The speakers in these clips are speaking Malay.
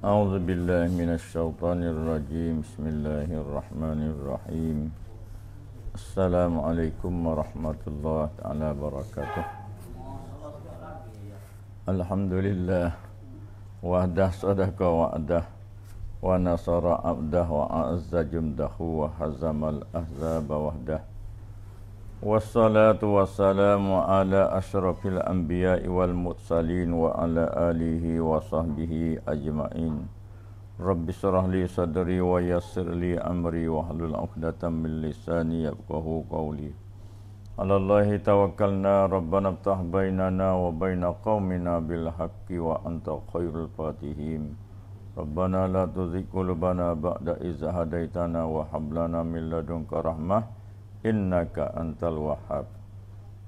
أعوذ بالله من الشيطان الرجيم بسم الله الرحمن الرحيم السلام عليكم ورحمة الله تعالى وبركاته الحمد لله وحده صدق وعده ونصر عبده وأعز جمده وهزم الأحزاب وحده Wassalatu wassalamu ala ashrafil anbiya wal mursalin wa ala alihi wa sahbihi ajma'in Rabbi surah li sadri wa yassir li amri wa halul uqdatan min lisani yabkahu qawli Alallahi tawakkalna rabbana btah bainana wa baina qawmina bilhaqki wa anta khairul fatihim Rabbana la tuzik kulubana ba'da izahadaitana wa hablana min ladunka rahmah innaka antal wahhab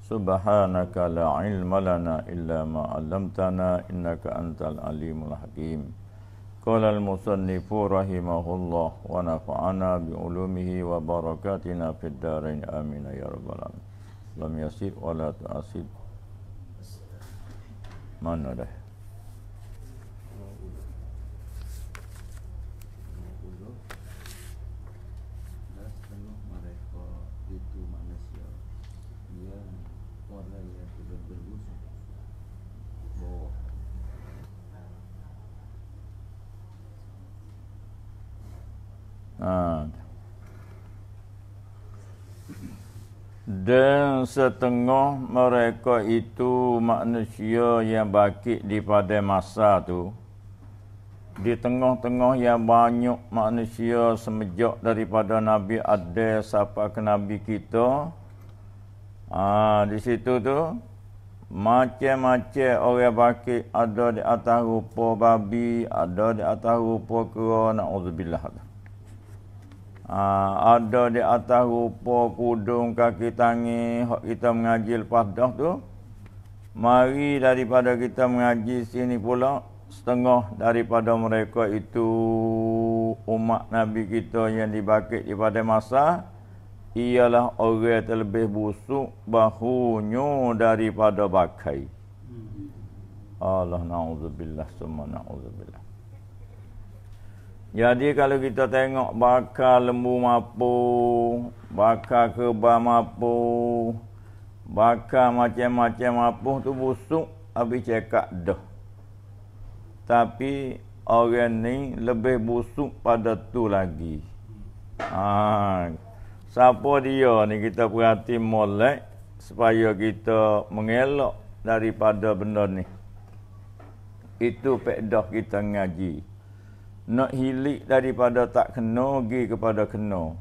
subhanaka la ilma lana illa ma 'allamtana innaka antal alimul hakim qala al musannif rahimahullah wa nafa'ana bi ulumihi wa barakatina fid darain amin ya rabbal alamin lam yasir wa tasid mana Ah. Dan setengah mereka itu manusia yang bakit di pada masa tu di tengah-tengah yang banyak manusia semenjak daripada Nabi Adel sampai ke Nabi kita aa, ah, di situ tu macam-macam orang bakit ada di atas rupa babi ada di atas rupa kera na'udzubillah tu Ah, ada di atas rupa kudung kaki tangi hak kita mengaji lepas dah tu mari daripada kita mengaji sini pula setengah daripada mereka itu umat nabi kita yang dibakit di pada masa ialah orang yang terlebih busuk bahunya daripada bakai hmm. Allah na'udzubillah semua na'udzubillah jadi kalau kita tengok bakar lembu mapu, bakar kerbau mapu, bakar macam-macam mapu tu busuk habis cekak dah. Tapi orang ni lebih busuk pada tu lagi. Ah, siapa dia ni kita perhati molek supaya kita mengelak daripada benda ni. Itu pekdah kita Ngaji. Nak hilik daripada tak kena pergi kepada kena.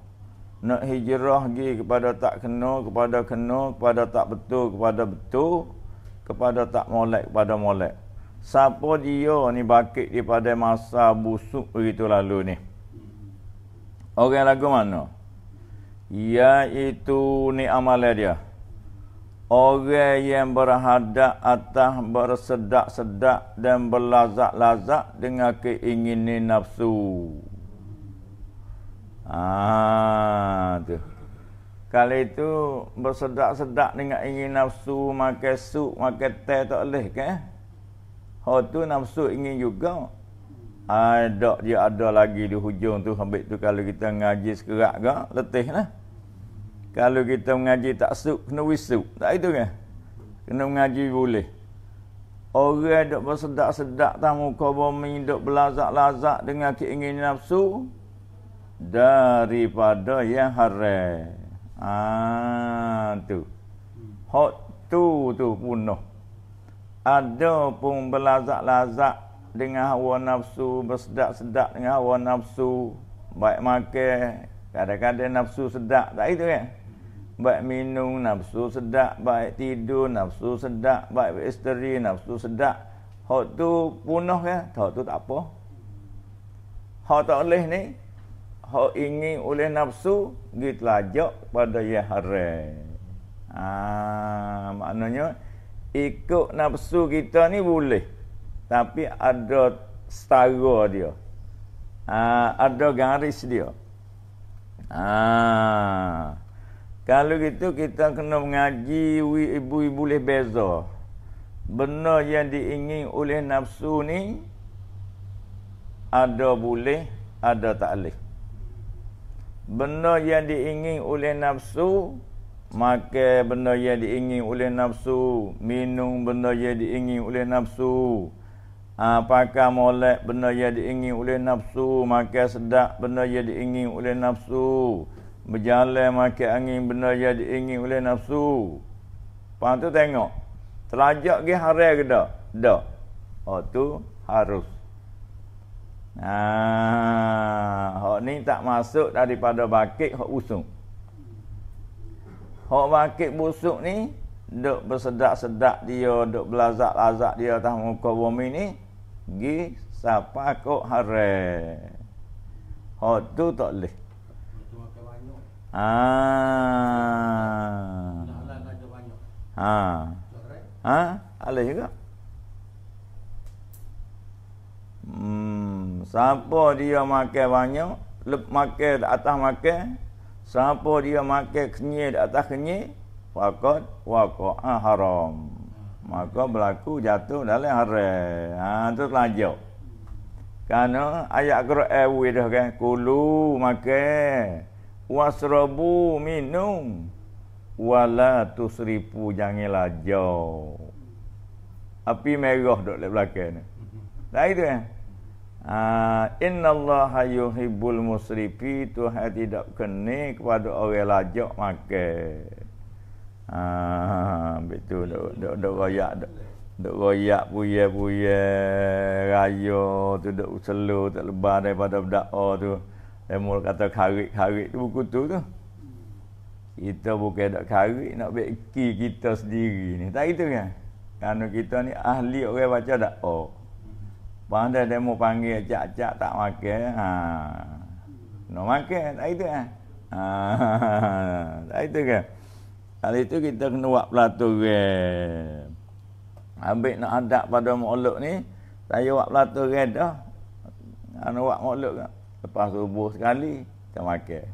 Nak hijrah pergi kepada tak kena, kepada kena, kepada tak betul, kepada betul, kepada tak molek, kepada molek. Siapa dia ni bakit daripada masa busuk begitu lalu ni? Orang lagu mana? Iaitu ni amal dia. Orang yang berhadap atas bersedak-sedak dan berlazak-lazak dengan keinginan nafsu. Ah tu. Kali itu bersedak-sedak dengan ingin nafsu, makan sup, makan teh tak boleh ke? Ha tu nafsu ingin juga. Ada ha, dia ada lagi di hujung tu habis tu kalau kita ngaji sekerat ke, letih lah. Kalau kita mengaji tak sup, kena wisup. Tak itu kan? Kena mengaji boleh. Orang duk bersedak-sedak tamu kobomi, duk belazak-lazak dengan keinginan nafsu daripada yang haram. Ah tu. Hot tu tu punoh. Ada pun belazak-lazak dengan hawa nafsu, bersedak-sedak dengan hawa nafsu, baik makan, kadang-kadang nafsu sedak, tak itu kan? Ya? baik minum nafsu sedap baik tidur nafsu sedap baik isteri nafsu sedap hak tu punah ya hak tu tak apa hak tak boleh ni hak ingin oleh nafsu gitlajak pada yang haram ah maknanya ikut nafsu kita ni boleh tapi ada setara dia ah, ada garis dia ah kalau gitu kita kena mengaji ibu-ibu boleh beza. Benar yang diingin oleh nafsu ni ada boleh, ada tak boleh. Benda yang diingin oleh nafsu maka benda yang diingin oleh nafsu minum benda yang diingin oleh nafsu apakah ha, molek benda yang diingin oleh nafsu maka sedap benda yang diingin oleh nafsu berjalan makan angin benda yang diingin oleh nafsu. Pang tu tengok. terajak ke haram ke dak? Dak. Oh tu harus. Nah, hok ni tak masuk daripada bakit hok usung. Hok bakit busuk ni dok bersedak-sedak dia, dok belazak-lazak dia atas muka bumi ni gih sapa kok haram. Hok tu tak leh. Ah. Ah. Ah. Ah. Alah juga. Hmm. Siapa dia makan banyak, lep makan di atas makan, siapa dia makan kenyir di atas kenyir, wakot wakot ah, haram. Maka berlaku jatuh dalam haram. Ha, ah, itu terlanjur. Karena ayat Quran eh, dah kan, kulu makan wasrabu minum wala tusripu jangan laja api merah dok lek belakang ni dah itu ya eh. ah, Inna Allah yuhibbul musrifi Tuhan tidak kena kepada orang lajak makan Ah, betul dok dok dok royak dok dok royak buye buye raya tu dok selo tak lebar daripada berdoa tu. Dan mula kata karik-karik tu buku tu tu. Kita bukan nak karik, nak beki kita sendiri ni. Tak itu kan? Kerana kita ni ahli orang baca tak? Oh. Pandai dia mau panggil cak-cak tak makan. Ha. Nak makan, tak itu kan? Ha. Tak itu kan? Kali itu kita kena buat pelaturan. Ambil nak adab pada makhluk ni, saya buat pelaturan dah. Kerana buat makhluk kan? Lepas subuh sekali, kita makan.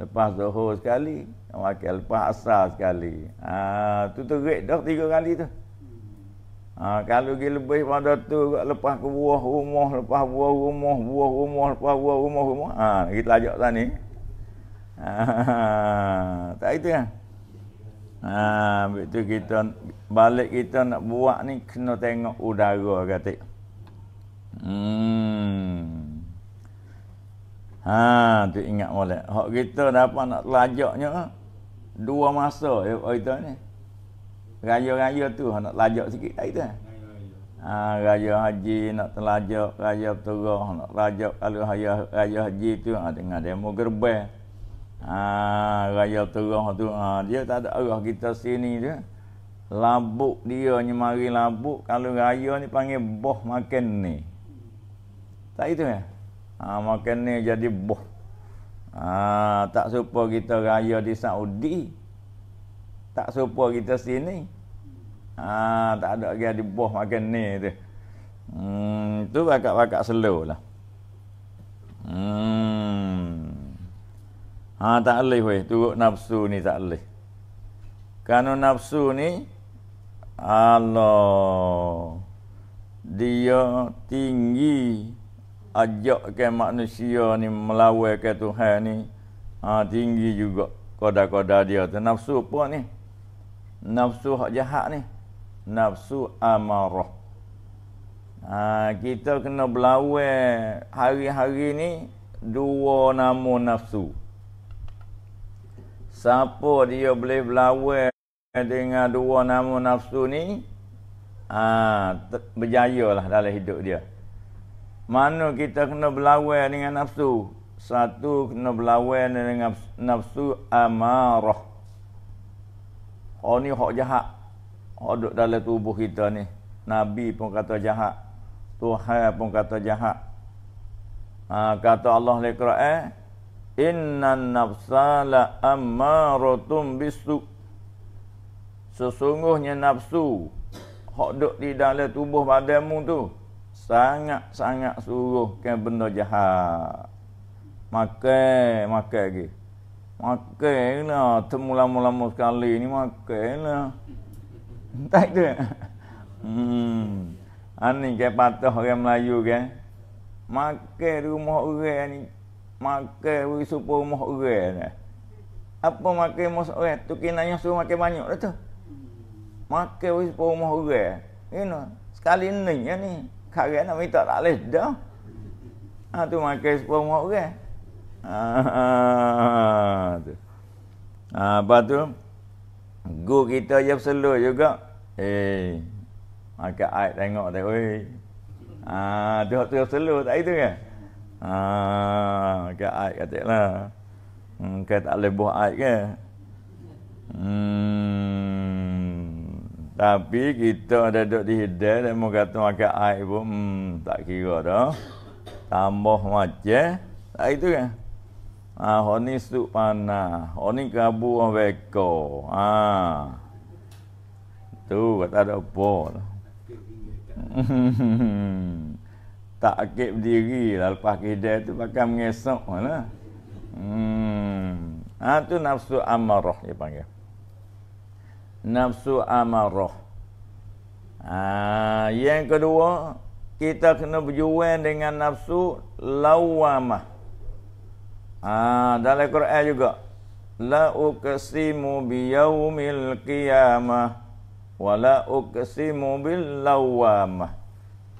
Lepas zuhur sekali, kita makan. Lepas asar sekali. ah tu terik dah tiga kali tu. Ha, kalau pergi lebih pada tu, lepas ke buah rumah, lepas buah rumah, buah rumah, lepas buah rumah, rumah. Ha, kita ajak sana. Ha, tak itu kan? Ha, itu kita balik kita nak buat ni kena tengok udara katik. Hmm. Ha tu ingat molek. Hak kita dapat nak lajaknya dua masa ya eh, kita oh, ni. Raya-raya tu nak lajak sikit tak kita. Ha, raya haji nak terlajak, raya terah nak terlajak kalau raya, raya haji tu ha, dengan demo gerbel. Ha, raya terah tu ha, dia tak ada arah kita sini dia, Labuk dia ni mari labuk kalau raya ni panggil boh makan ni. Tak itu ya? Eh? Ha, makan ni jadi boh. Ha, tak serupa kita raya di Saudi. Tak serupa kita sini. Ha, tak ada lagi ada boh makan ni tu. Hmm, tu bakat-bakat slow lah. Hmm. Ha, tak boleh weh. Turut nafsu ni tak boleh. Kerana nafsu ni, Allah, dia tinggi. Dia tinggi. Ajak ajakkan manusia ni melawai ke Tuhan ni ha, tinggi juga kodak-kodak dia tu nafsu apa ni nafsu hak jahat ni nafsu amarah ha, kita kena berlawai hari-hari ni dua nama nafsu siapa dia boleh berlawai dengan dua nama nafsu ni ha, berjaya lah dalam hidup dia mana kita kena berlawan dengan nafsu? Satu kena berlawan dengan nafsu amarah. Oh ni hak jahat. Hak duduk dalam tubuh kita ni. Nabi pun kata jahat. Tuhan pun kata jahat. Ha, kata Allah dalam Quran, "Inna an-nafsa la amaratun bisu." Sesungguhnya nafsu hak duduk di dalam tubuh badanmu tu, sangat-sangat suruhkan benda jahat. makai makai lagi. makai lah, temu lama sekali ni makai lah. Tak tu. Hmm. Ani ke patah orang Melayu ke? Makan rumah orang ni. makai beri supa rumah orang ni. Apa makai rumah orang? Tu kena yang suruh makan banyak dah tu. Makan beri supa rumah orang. Ini you sekali ni ya ni. Karen nak minta tak boleh dah. Ha tu makan sepuluh orang. Ah, ha, tu. ha ah, apa tu? Go kita ya berselur juga. Eh, makan air tengok tak. Oi. Ha, tu tu berselur tak itu kan? Ha, makan air katik lah. Hmm, kan tak boleh buah air kan? Hmm. Tapi kita ada duduk di hidup dan mau kata makan air pun hmm, tak kira dah. Tambah macam. Tak itu kan? Ha, ah, orang suk panah. Orang ni kabu orang beko. Ah. Tu kata ada apa. tak akib diri lah. Lepas kedai tu pakai mengesok lah. Hmm. Ha, tu nafsu amarah dia panggil nafsu amarah. Ha, yang kedua, kita kena berjuang dengan nafsu lawamah. Ha, dalam Quran juga. La uqsimu bi yaumil qiyamah wa la uqsimu bil lawamah.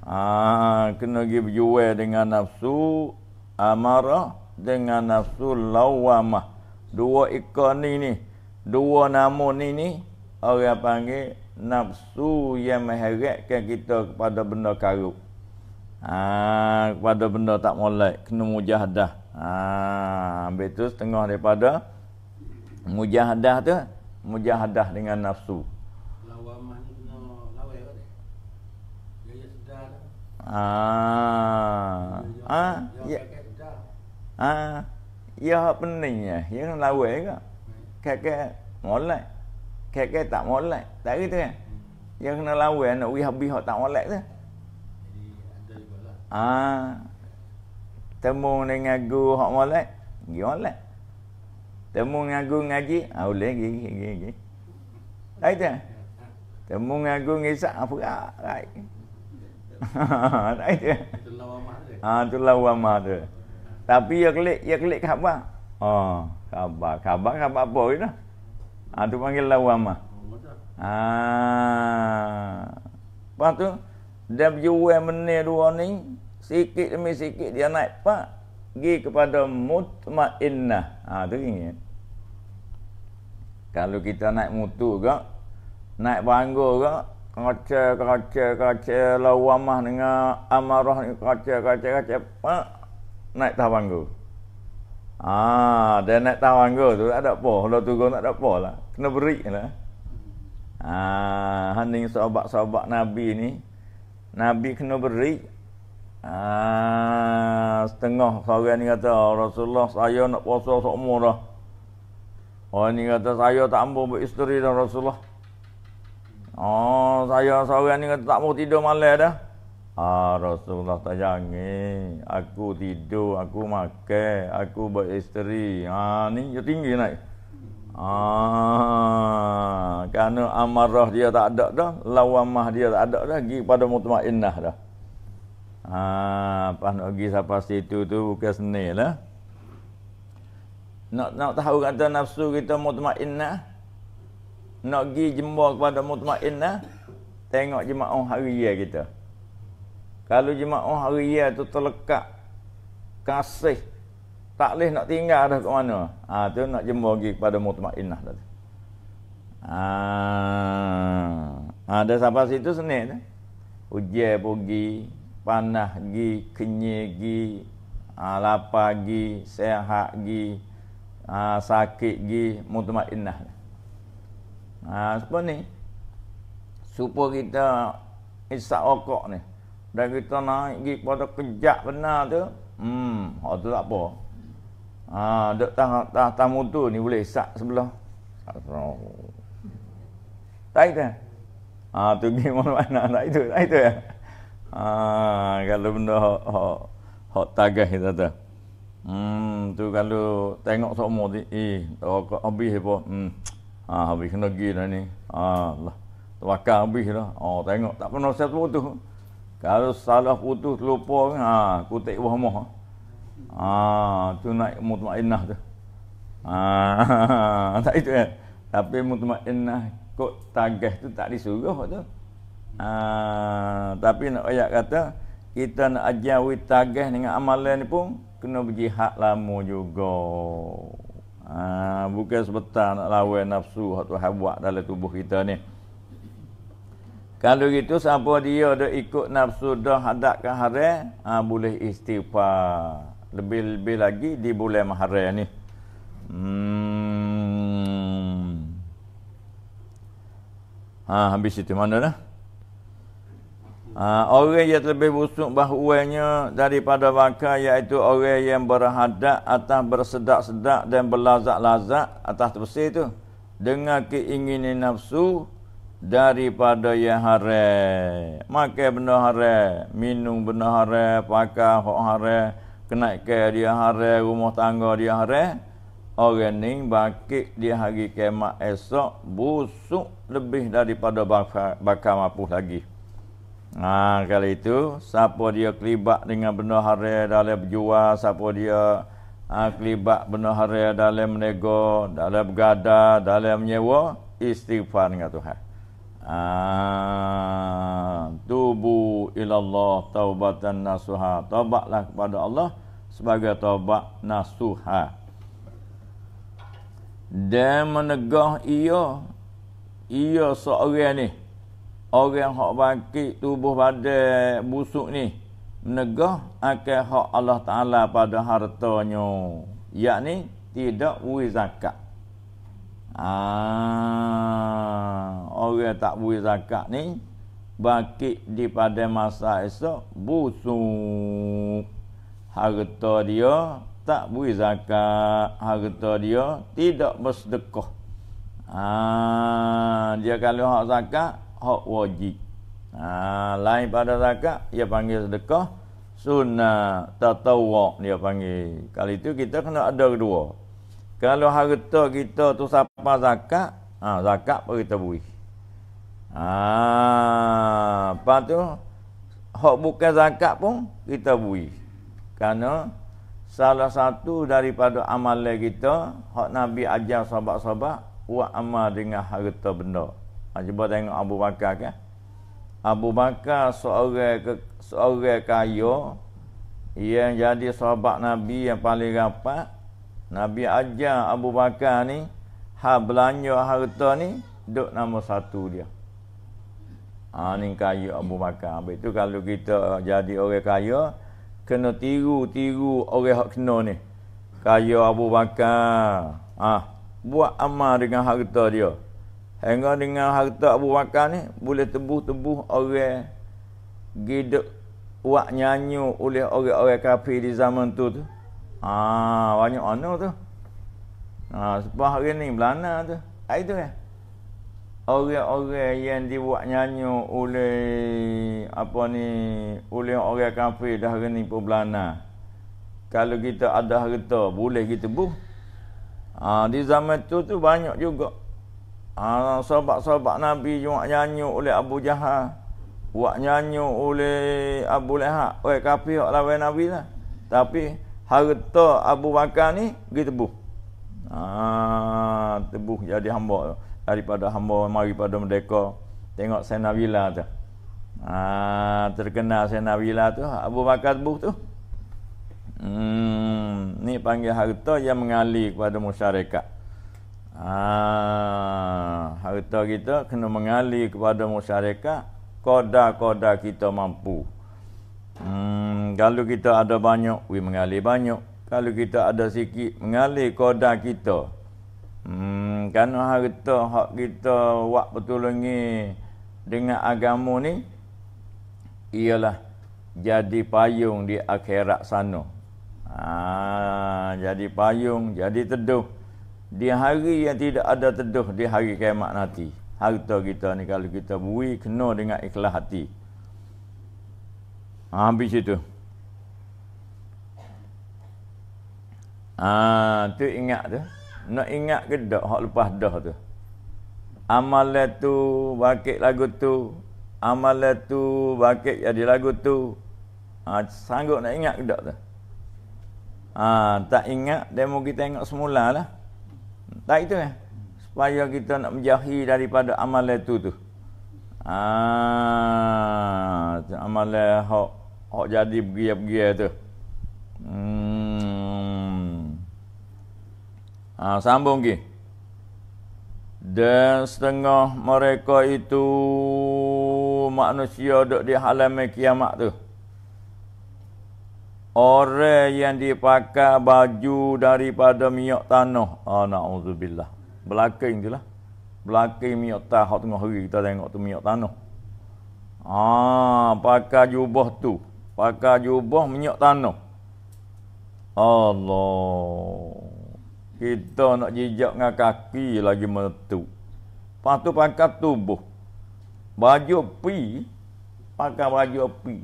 Ha, kena pergi berjuang dengan nafsu amarah dengan nafsu lawamah. Dua ikan ni ni, dua nama ni ni, orang panggil nafsu yang mengharapkan kita kepada benda karuk. Ha, kepada benda tak molek, kena mujahadah. Ha, ambil tu setengah daripada mujahadah tu, mujahadah dengan nafsu. Ah, ah, ya, ah, ya pening ya, yang lawe ya, kakek molek. tạo món lại thế, keke à, tak molek tak gitu kan yang kena họ nak wihak bihak tak molek tu môn temu dengan gu hak molek gi molek temu dengan gu ngaji ah boleh gi gi gi tak itu temu dengan gu ngisak apa right tak itu ah tu lawama tu tapi ya klik ya klik khabar ah khabar khabar khabar apa đó. Ah tu panggil lawamah. Ah. Ha. tu WM menit dua ni sikit demi sikit dia naik pak pergi kepada mutmainnah. Ah ha, tu gini. Kalau kita naik mutu juga, naik banggo juga, kaca kaca kaca lawamah dengan amarah ni kaca kaca kaca pak naik tabanggo. Ah, ha, dia naik tabanggo tu tak ada apa, kalau tu go tak ada apa lah kena beri lah. Ha, ah, hanting sahabat-sahabat Nabi ni, Nabi kena beri. Ha, setengah seorang ni kata, Rasulullah saya nak puasa seumur dah. Oh, ni kata, saya tak mampu beristeri dah Rasulullah. Oh, saya seorang ni kata, tak mahu tidur malam dah. Ah, Rasulullah tak jangi. Aku tidur, aku makan, aku beristeri. Ah, ha, ni tinggi naik. Ah, kerana amarah dia tak ada dah, lawamah dia tak ada dah, pergi pada mutmainnah dah. Ah, pas nak pergi sampai situ tu bukan senil lah. Nak nak tahu kata nafsu kita mutmainnah. Nak pergi jemba kepada mutmainnah. Tengok jemaah hariyah kita. Kalau jemaah hariyah tu terlekat kasih tak leh nak tinggal dah ke mana. Ha, tu nak jumpa lagi kepada mutmainnah tadi. Ha, ada ha, sampai situ senik tu. Eh? Ujian pergi, panah pergi, kenyir pergi, ha, lapar pergi, sehat pergi, ha, sakit pergi, mutmainnah. Ha, apa ni? Supaya kita isak okok ni. Dan kita naik pergi kepada kejap benar tu. Hmm, itu tak apa ada ha, tang tang tamu tu ni boleh sak sebelah. Tak itu. Ah tu ni mana mana tak itu tak itu ya. Ah kalau benda hot hot hot tagah itu tu. Hmm tu kalau tengok semua ni, eh tak aku ambil hepo. Hmm. Ah habis kena gila ni. Allah. Tawakal habis lah. Oh tengok tak pernah saya tu. Kalau salah putus lupa ah kutik bahamah. Ha. Ah, tu naik mutmainnah tu. Ah, tak itu kan. Tapi mutmainnah kot tagih tu tak disuruh tu. Ah, tapi nak ayat kata kita nak ajawi wit tagih dengan amalan ni pun kena berjihad lama juga. Ah, bukan sebentar nak lawan nafsu hak tu buat dalam tubuh kita ni. Kalau gitu siapa dia ada ikut nafsu dah hadap ke haram, ah, boleh istighfar lebih-lebih lagi di bulan Maharaya ni. Hmm. Ha, habis itu mana dah? Ha, orang yang lebih busuk bahuanya daripada bakar iaitu orang yang berhadap atas bersedak-sedak dan berlazak-lazak atas tepsi itu dengan keinginan nafsu daripada yang haram. Makan benda haram, minum benda haram, pakai hok haram, kenaikan dia hari rumah tangga dia hari orang ni bakit dia hari kemak esok busuk lebih daripada bakar, bakar mampu lagi Nah ha, kali itu siapa dia kelibat dengan benda hari dalam berjual siapa dia ha, kelibat benda hari dalam menego dalam bergada dalam menyewa istighfar dengan Tuhan tubu ilallah taubatan nasuha taubatlah kepada Allah sebagai taubat nasuha dan menegah ia ia seorang ni orang hak bagi tubuh pada busuk ni menegah akan hak Allah Taala pada hartanya yakni tidak wizakat Ah, orang tak buih zakat ni bagi di pada masa esok busuk harta dia tak buih zakat harta dia tidak bersedekah ah dia kalau hak zakat hak wajib ah lain pada zakat dia panggil sedekah sunnah tatawwu dia panggil kalau itu kita kena ada kedua kalau harta kita tu sampai zakat, ha, zakat pun kita beri. Ha, lepas tu, hak bukan zakat pun kita beri. Karena salah satu daripada amalan kita, hak Nabi ajar sahabat-sahabat, buat amal dengan harta benda. Ha, cuba tengok Abu Bakar kan. Abu Bakar seorang ke, seorang kaya yang jadi sahabat Nabi yang paling rapat Nabi ajar Abu Bakar ni ha belanja harta ni duk nama satu dia. Ha ni kaya Abu Bakar. Habis tu kalau kita jadi orang kaya kena tiru-tiru orang hak kena ni. Kaya Abu Bakar. Ah ha, buat amal dengan harta dia. Hingga dengan harta Abu Bakar ni boleh tebuh-tebuh orang gidek buat nyanyu oleh orang-orang kafir di zaman tu tu. Ah, banyak ono tu. Ah, sebab hari ni belana tu. Ai tu kan. Orang-orang yang dibuat nyanyi oleh apa ni, oleh orang kafir dah hari ni pun belana. Kalau kita ada harta, boleh kita buh. Ah, di zaman tu tu banyak juga. Ah, sahabat-sahabat Nabi juga nyanyi oleh Abu Jahal. Buat nyanyi oleh Abu Lahab. Orang kafir lah, orang Nabi lah. Tapi, harta Abu Bakar ni pergi tebuh. Ha, tebuh jadi hamba daripada hamba mari pada merdeka. Tengok Senawila tu. Ha, terkenal Senawila tu Abu Bakar tebuh tu. Hmm, ni panggil harta yang mengalir kepada masyarakat. Ha, harta kita kena mengalir kepada masyarakat. Koda-koda kita mampu. Hmm, kalau kita ada banyak, we mengalir banyak. Kalau kita ada sikit, mengalir koda kita. Hmm, kerana kita, hak kita buat pertolongan dengan agama ni, ialah jadi payung di akhirat sana. Ah, jadi payung, jadi teduh. Di hari yang tidak ada teduh, di hari kiamat nanti. Harta kita ni kalau kita bui, kena dengan ikhlas hati habis itu. Ah, tu ingat tu. Nak ingat ke dak hak lepas dah tu. Amal tu bakit lagu tu. Amal tu bakit jadi lagu tu. Ah, sanggup nak ingat ke dak tu. Ah, tak ingat demo kita tengok semula lah. Tak itu ya. Supaya kita nak menjauhi daripada amal tu tu. Ah, amal hak Oh jadi bergiat-bergiat tu. Hmm. Ha, sambung lagi. Dan setengah mereka itu manusia dok di halaman kiamat tu. Orang yang dipakai baju daripada minyak tanah. Oh, na'udzubillah. Belakang tu lah. Belakang minyak tanah. Hak tengah hari kita tengok tu minyak tanah. Ah, pakai jubah tu pakai jubah minyak tanah. Allah. Kita nak jejak dengan kaki lagi metu. Lepas tu pakai tubuh. Baju pi, pakai baju pi.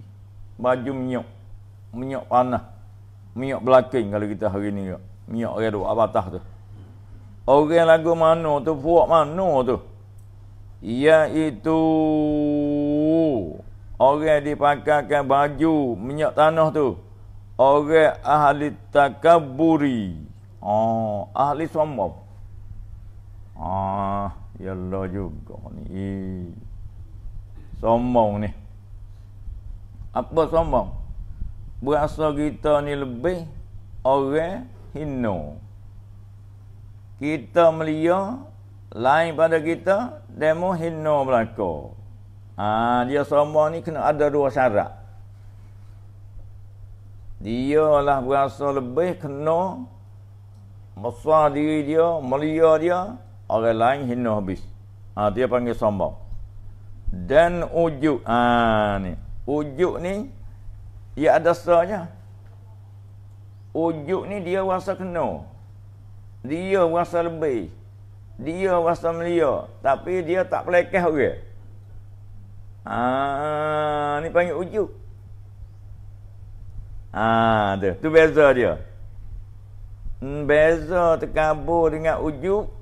Baju minyak. Minyak panah. Minyak belakang kalau kita hari ni. Minyak apa abatah tu. Orang lagu mana tu, puak mana tu. Iaitu... itu orang dipakakan baju minyak tanah tu orang ahli takaburi oh ahli sombong ah ya Allah juga ni sombong ni apa sombong berasa kita ni lebih orang hino kita melihat lain pada kita demo hino belakang Ha, dia sama ni kena ada dua syarat. Dia lah berasa lebih kena besar diri dia, mulia dia, orang lain hina habis. Ha, dia panggil sombong. Dan ujuk. Ha, ni. Ujuk ni, ia ada sahaja. Ujuk ni dia rasa kena. Dia rasa lebih. Dia rasa mulia. Tapi dia tak pelekeh orang. Okay? Ah, ni panggil ujuk. Ah, tu. Tu beza dia. Hmm, beza terkabur dengan ujuk.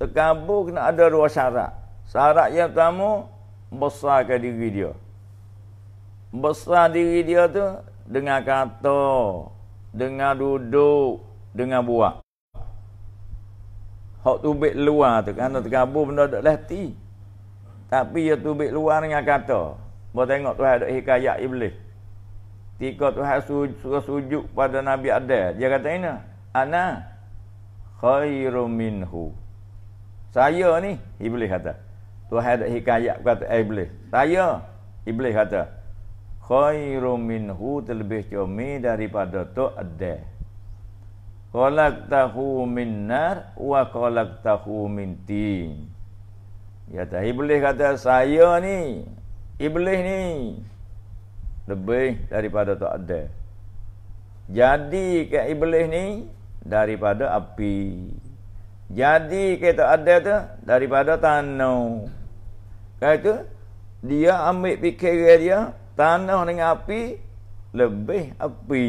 Terkabur kena ada dua syarat. Syarat yang pertama, besarkan diri dia. Besar diri dia tu dengan kata, dengan duduk, dengan buat. Hak tubik luar tu kan, terkabur benda tak lehti. Tapi ya ia tubik luarnya kata. Mau tengok Tuhan ada hikayat Iblis. Tika Tuhan suruh su sujud pada Nabi Adel. Dia kata ini. Ana khairu minhu. Saya ni, Iblis kata. Tuhan ada hikayat kata eh, Iblis. Saya, Iblis kata. Khairu minhu terlebih comi daripada tu Adel. Kolak tahu minar, wa kolak tahu mintin kata iblis kata saya ni iblis ni lebih daripada tak ada jadi ke iblis ni daripada api jadi ke tak ada tu daripada tanah kata dia ambil fikir dia tanah dengan api lebih api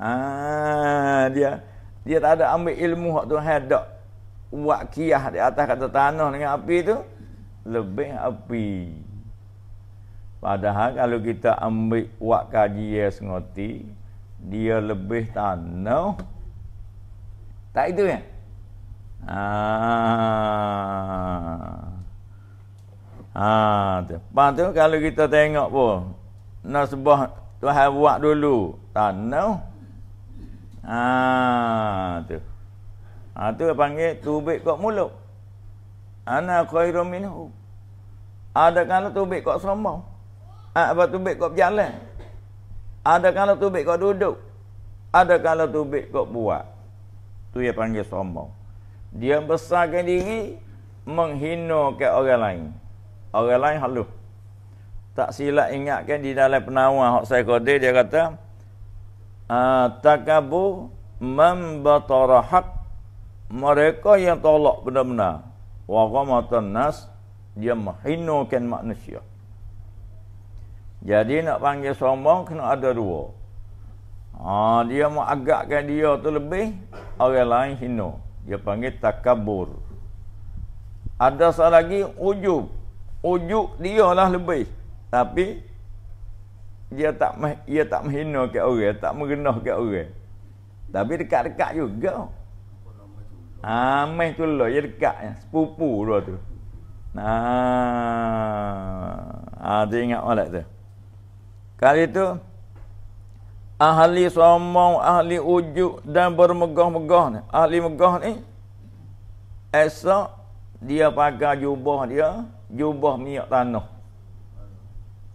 ah dia dia tak ada ambil ilmu hak Tuhan dak buat kiah di atas kata tanah dengan api tu lebih api padahal kalau kita ambil buat kaji dia sengoti dia lebih tanah tak itu ya? ah ah tu. tu kalau kita tengok pun nak sebuah Tuhan buat dulu tanah ah tu Ha, tu dia panggil tubik kok mulut. Ana khairu minhu. Ada kala tubik kok sombong. Ah ha, apa tubik kot berjalan. Ada kala tubik kok duduk. Ada kala tubik kok buat. Tu dia panggil sombong. Dia besarkan diri menghina ke orang lain. Orang lain halu. Tak silap ingatkan di dalam penawar hak saya kode dia kata ah, takabu membatara hak mereka yang tolak benar-benar wa ghamatan nas dia menghinakan manusia jadi nak panggil sombong kena ada dua ha, dia mengagakkan dia tu lebih orang lain hina dia panggil takabur ada satu lagi ujub ujub dia lah lebih tapi dia tak dia tak menghina ke orang tak merendah ke orang tapi dekat-dekat juga Amin tu lah Ya dekat Sepupu dua tu Nah, ah, dia ingat malak tu Kali tu Ahli somong Ahli ujuk Dan bermegah-megah ni Ahli megah ni Esok Dia pakai jubah dia Jubah minyak tanah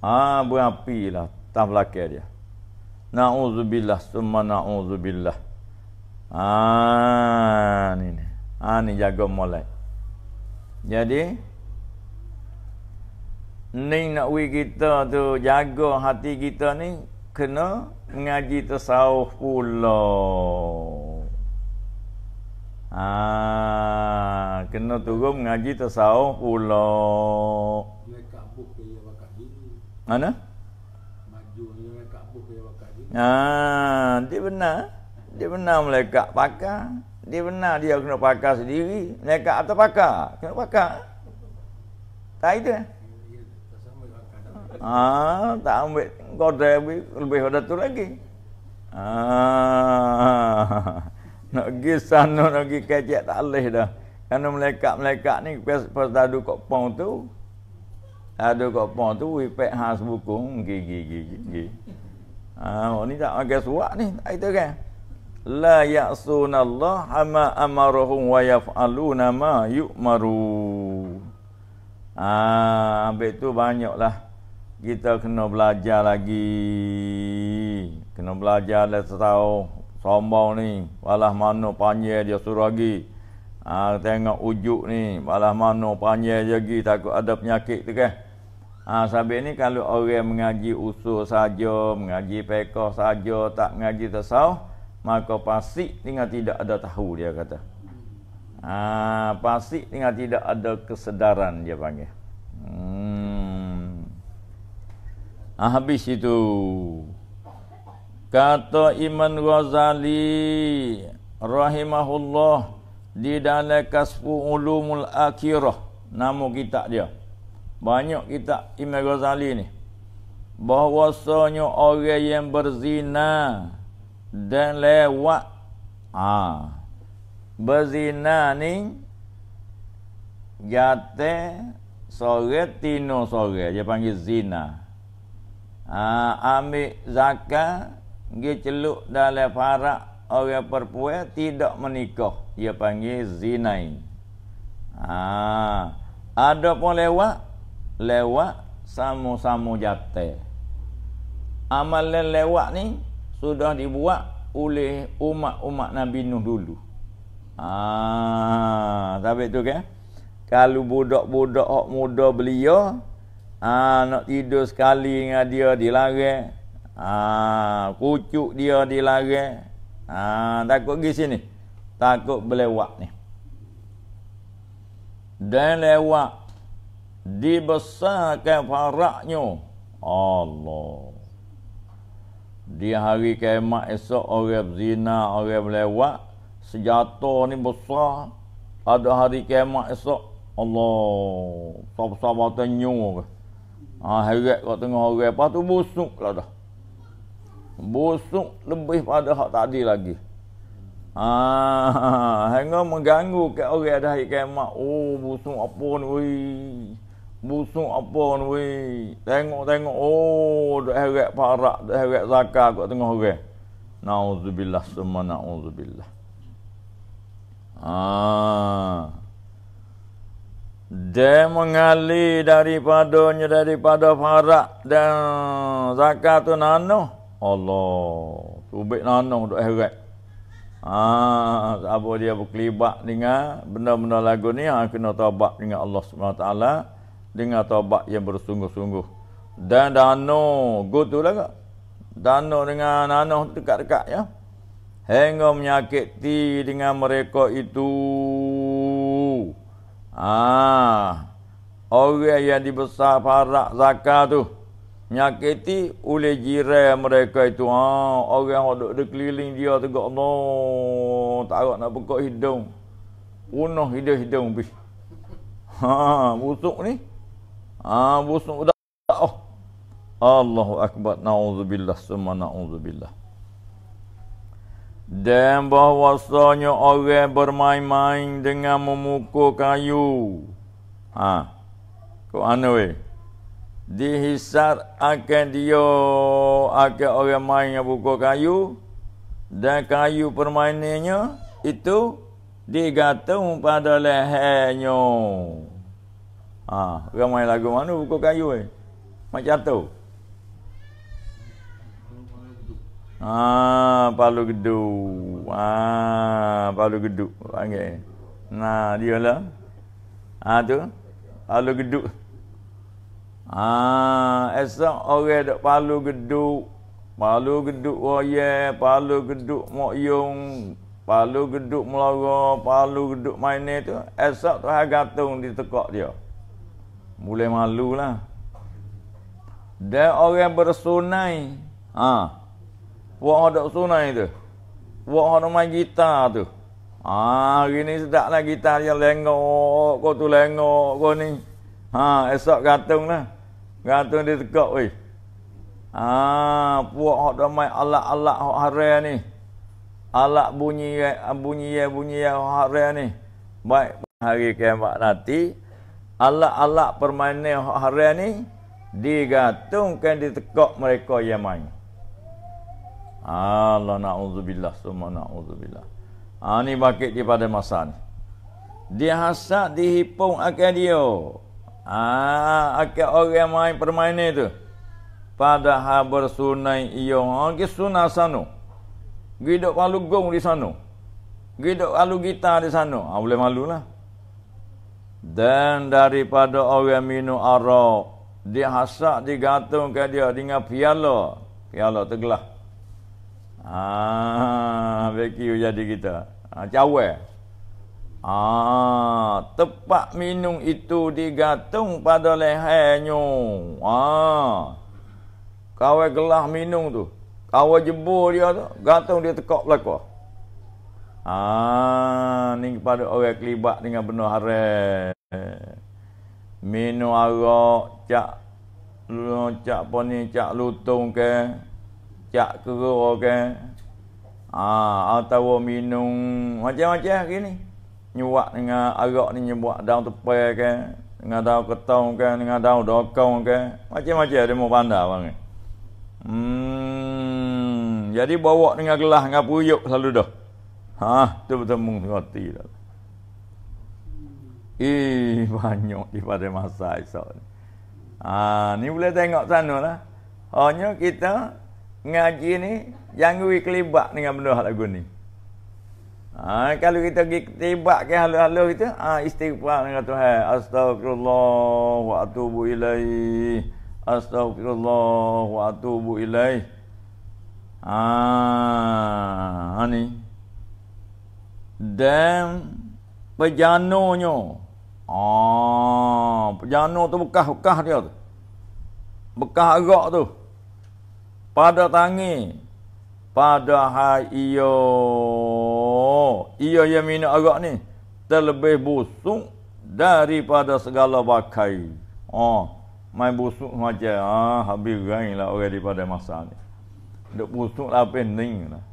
Haa ah, berapi lah Tak belakang dia Na'udzubillah Semua na'udzubillah Ah ni ni. Ah ni jaga molek. Jadi ni nak wi kita tu jaga hati kita ni kena mengaji tasawuf pula. Ah kena turun mengaji tasawuf pula. Mana? Maju dia kabuh dia wakadi. Ah, dia benar. Dia benar mereka pakar. Dia benar dia kena pakar sendiri. Mereka atau pakar? Kena pakar. Tak ada. Ah, tak ambil kodai lebih, lebih pada tu lagi. Ah, nak pergi sana, nak pergi kecek tak boleh dah. Kerana melekat-melekat ni, pas, pas dadu kok pong tu, dadu kok pong tu, wipek khas bukung, gigi, gigi, gigi. Ah, oh, ni tak pakai suak ni, tak itu kan? Okay? la ya'sunallah ama amaruhum wa yaf'aluna ma yu'maru. Ah, ambil tu banyaklah. Kita kena belajar lagi. Kena belajar dah tahu Sombong ni. Walah mana panjir dia suruh lagi. Ah, tengok ujuk ni. Walah mana panjir dia lagi. Takut ada penyakit tu kan. Ah, sambil ni kalau orang mengaji usul saja. Mengaji pekoh saja. Tak mengaji tersawah maka pasti dengan tidak ada tahu dia kata. Ha, pasti dengan tidak ada kesedaran dia panggil. Hmm. Ah, habis itu. Kata Imam Ghazali rahimahullah di dalam kasfu ulumul akhirah nama kitab dia. Banyak kitab Imam Ghazali ni. Bahwasanya orang yang berzina dan lewat ha. berzina ni jate sore tino sore dia panggil zina ha. ambil zakat dia celuk dalam farak orang perempuan tidak menikah dia panggil zinain ha. ada pun lewat lewat sama-sama jate amal lewat ni sudah dibuat oleh umat-umat Nabi Nuh dulu. Ah, ha, tapi tu kan. Kalau budak-budak hok muda belia, ha, ah nak tidur sekali dengan dia dilarang. Ha, ah, kucuk dia dilarang. Ah, takut pergi sini. Takut berlewat ni. Dan lewat dibesarkan faraknya. Allah di hari kiamat esok orang berzina, orang melewat, sejata ni besar. Ada hari kiamat esok, Allah, sabar-sabar tenyur. Ha, heret kat tengah orang, lepas tu busuk lah dah. Busuk lebih pada hak tadi lagi. Ha, hingga mengganggu ke orang ada hari kiamat, oh busuk apa ni, wuih. Busuk apa ni we. Tengok-tengok oh dah heret parak, dah heret zakar kat tengok orang. Nauzubillah semua nauzubillah. Ah. Dia mengalir daripadanya daripada parak dan zakat tu nanuh. Allah, tubik nanuh duk heret. Ah, ha, apa dia berkelibat dengan benda-benda lagu ni ha, kena tobat dengan Allah swt taala dengan taubat yang bersungguh-sungguh. Dan dano, go tu lah kak. Dano dengan nano dekat-dekat ya. Hingga menyakiti dengan mereka itu. Ah, Orang yang dibesar farak zakat tu. Menyakiti oleh jiran mereka itu. Ah, Orang yang duduk dikeliling dia tu. Gak, no, tak harap nak buka hidung. Punuh hidung-hidung. Ha, busuk ni. Ah bu udah oh. Allahu akbar. Nauzubillah summa nauzubillah. Dan bahwasanya orang bermain-main dengan memukul kayu. Ha. Kau anu weh. Dihisar akan dia akan orang main yang pukul kayu. Dan kayu permainannya itu digantung pada lehernya. Ha, orang main lagu mana pukul kayu eh. Mak jatuh. Ha, palu gedu. Ha, ah, palu gedu. angge. Okay. Nah, dia lah. Ha, tu. Palu gedu. Ha, esok orang dok palu gedu. Palu gedu waye, palu gedu mok yung, palu gedu melaga, palu gedu maine tu. Esok tu ha gantung di tekak dia. Boleh malu lah. Dia orang bersunai. Ha. Buat orang tak sunai tu. Buat orang main gitar tu. Ha. Hari ni sedap lah gitar yang lengok. Kau tu lengok kau ni. Ha. Esok gantung lah. Gantung dia tekak weh. Ha. Buat orang tak main alat-alat orang haram ni. Alat bunyi-bunyi-bunyi orang haram ni. Baik. Hari kembak Nanti alat-alat permainan hak haram ni digantungkan di tekak mereka yang main. Allah nauzubillah summa nauzubillah. Ha ni bakit di pada masa ni. Dia hasad dihipung akan dia. Ha akan orang main permainan tu. pada bersunai sunai ha ke sunah sano. Gidok palu di sano. Gidok alu gitar di sano. Ha boleh malulah. Dan daripada orang minum arak, dia hasak digantung ke dia dengan piala. Piala tergelah. Ah, ha, beki jadi kita. Ah, ha, cawel. Ah, ha, tepat minum itu digatung pada lehernya. Ah. Kau gelah minum tu. Kau jebur dia tu, gantung dia tekak belaka. Ah, ni kepada orang kelibat dengan benar haram. Eh, minum arak cak cak poni cak lutung ke cak kero ke ah atau minum macam-macam gini nyuak dengan arak ni nyuak daun tepai ke dengan daun ketong ke dengan daun dokong ke macam-macam dia mau pandai bang hmm jadi bawa dengan gelas dengan puyuk selalu dah ha tu betul mung ngerti dah Eh, banyak di pada masa esok Ah, Ha, ni boleh tengok sana lah. Hanya kita ngaji ni, yang gue kelibat dengan benda lagu ni. Ha, kalau kita pergi ketibat ke halu-halu kita, ha, istighfar dengan Tuhan. Astagfirullah wa atubu ilaih. Astagfirullah wa atubu ilaih. Ha, ha ni. Dan pejanonya. Oh, pejana tu bekah-bekah dia tu. Bekah agak tu. Pada tangi. Pada hai iyo. Iyo yang minat agak ni. Terlebih busuk daripada segala bakai. Oh, main busuk macam. Ah, habis gain lah orang daripada masa ni. Dia busuk lah pening lah.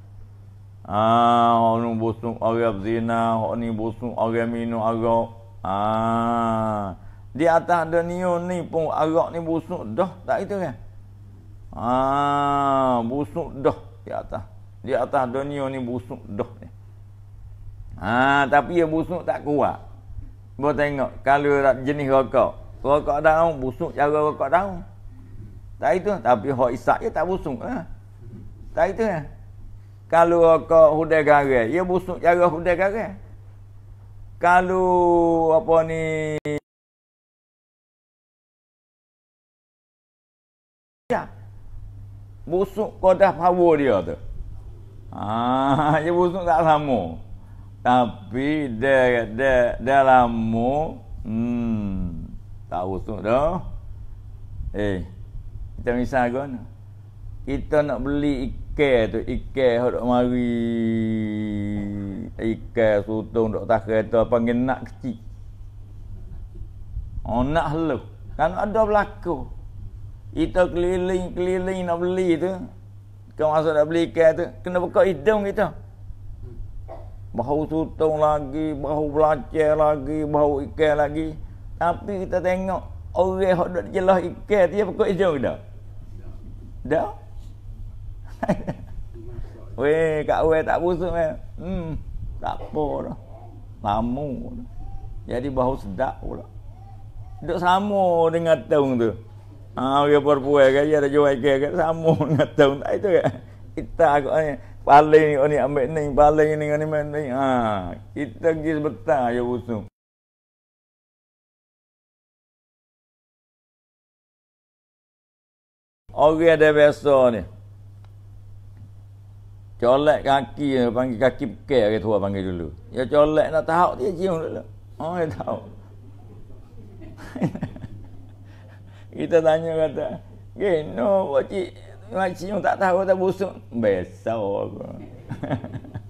Ah, orang busuk orang zina, orang ni busuk orang minum agak. Ah, di atas dunia ni pun arak ni busuk dah, tak itu kan? Ah, busuk dah di atas. Di atas dunia ni busuk dah ni. Ah, tapi ya busuk tak kuat. Bo tengok kalau jenis rokok. Rokok daun busuk cara rokok daun. Tak itu, tapi hok isak je tak busuk ah. Tak itu kan? Kalau rokok hudai garang, ia ya busuk cara hudai garang kalau apa ni ya busuk kodah power dia tu ah ya busuk tak lama tapi dia dia dia lama hmm tak busuk dah eh kita misal kan kita nak beli ikan lah tu ikan hok mari ikan sutung dok tah kereta panggil nak kecil oh nak lu kan ada berlaku kita keliling-keliling nak beli tu kau masa nak beli ikan tu kena buka hidung kita bau sutung lagi bau belacan lagi bau ikan lagi tapi kita tengok orang hok dok jelah ikan dia buka hidung kita dah Weh, kak awal tak busuk eh. Hmm, tak apa lah. Lama lah. Jadi bau sedap pula. Duduk sama dengan tahun tu. Ha, ah, dia perpuan kan, dia ada jual ikan kan, sama dengan tahun. Tak itu kan. Kita aku ni, paling ni, ni ambil ni, paling ni, ni, ni, ni. Ha, kita pergi sebentar je busuk. Orang ada besar ni colek kaki eh, panggil kaki pekek orang tua panggil dulu ya colek nak tahu dia cium dulu oh dia tahu kita tanya kata geno pakcik pakcik yang tak tahu tak busuk besar aku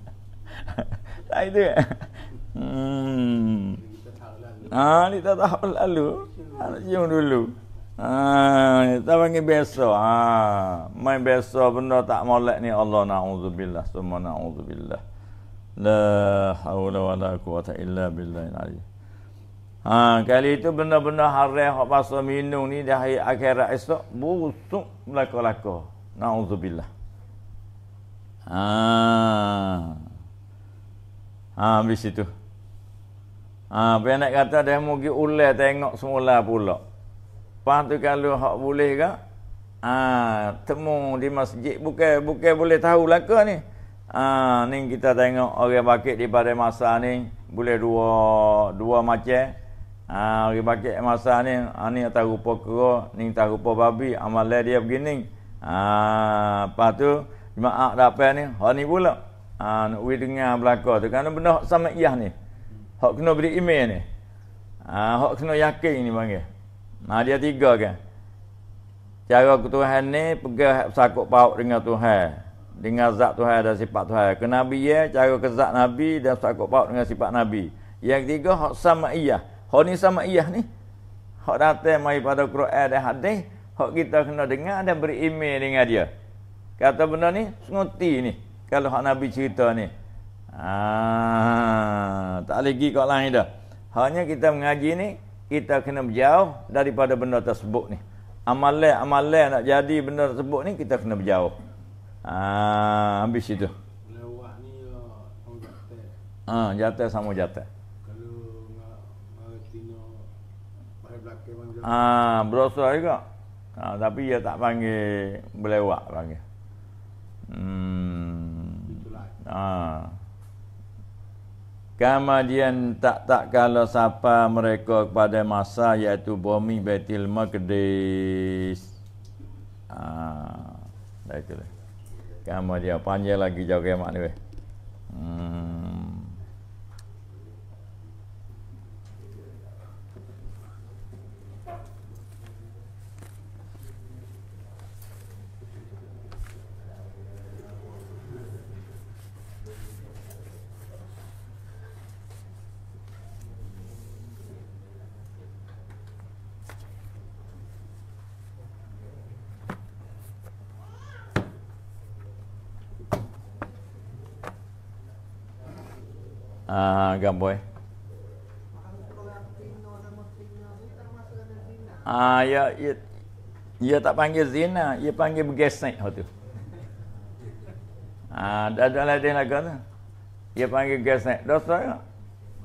tak itu ya hmm. Ah, ha, ni tak tahu lalu. Anak ah, cium dulu. Ah, ha, tak panggil biasa. Ha, main biasa benda tak molek ni Allah naudzubillah, semua naudzubillah. La haula wala quwata illa billahi alali. Ha, kali itu benda-benda haram hak pasal minum ni dah akhirat esok busuk belako-lako. Naudzubillah. Ha. Ha, habis itu. Ah, ha, nak kata dah mugi pergi ulah tengok semula pula. Lepas tu kalau hak boleh ke, ha, temu di masjid bukan bukan boleh tahu laka ni. Ha, ni kita tengok orang bakit pada masa ni boleh dua dua macam. Ha, orang bakit masa ni, ha, ni tak rupa kera, ni tak rupa babi, amalnya dia begini. Ha, lepas tu, jemaah dapat ni, hak ni pula. Ha, nak pergi dengar belakang tu. Kerana benda sama iah ni. Hak kena beri email ni. Ha, hak kena yakin ni panggil. Nah dia tiga kan. Cara ketuhan ni pergi sakut paut dengan Tuhan. Dengan zat Tuhan dan sifat Tuhan. Ke Nabi ya, cara ke zat Nabi dan sakut paut dengan sifat Nabi. Yang ketiga, hak sama iya. Hak ni sama iya ni. Hak datang mai pada Quran dan hadis. Hak kita kena dengar dan beri email dengan dia. Kata benda ni, senguti ni. Kalau hak Nabi cerita ni. Ah, tak lagi kau lain dah. Hanya kita mengaji ni, kita kena berjauh daripada benda tersebut ni. Amalan-amalan nak jadi benda tersebut ni kita kena berjauh. Ah habis itu. Lewat ni ya Ah jatuh sama jatah. Kalau nak mari Ah berasa juga. Ah tapi dia tak panggil berlewat panggil. Hmm. Ah. Kemudian tak tak kalau siapa mereka pada masa yaitu bumi Baitul Maqdis. Ah, dah itu. Kemudian panjang lagi jauh kemana ni. Hmm. Ah, gamboy. Ah, ya, ya, ya tak panggil zina, lah. ia panggil bergesek waktu. Ah, dah ada lah dia nak kata. Ia panggil gesek. Dosa ya?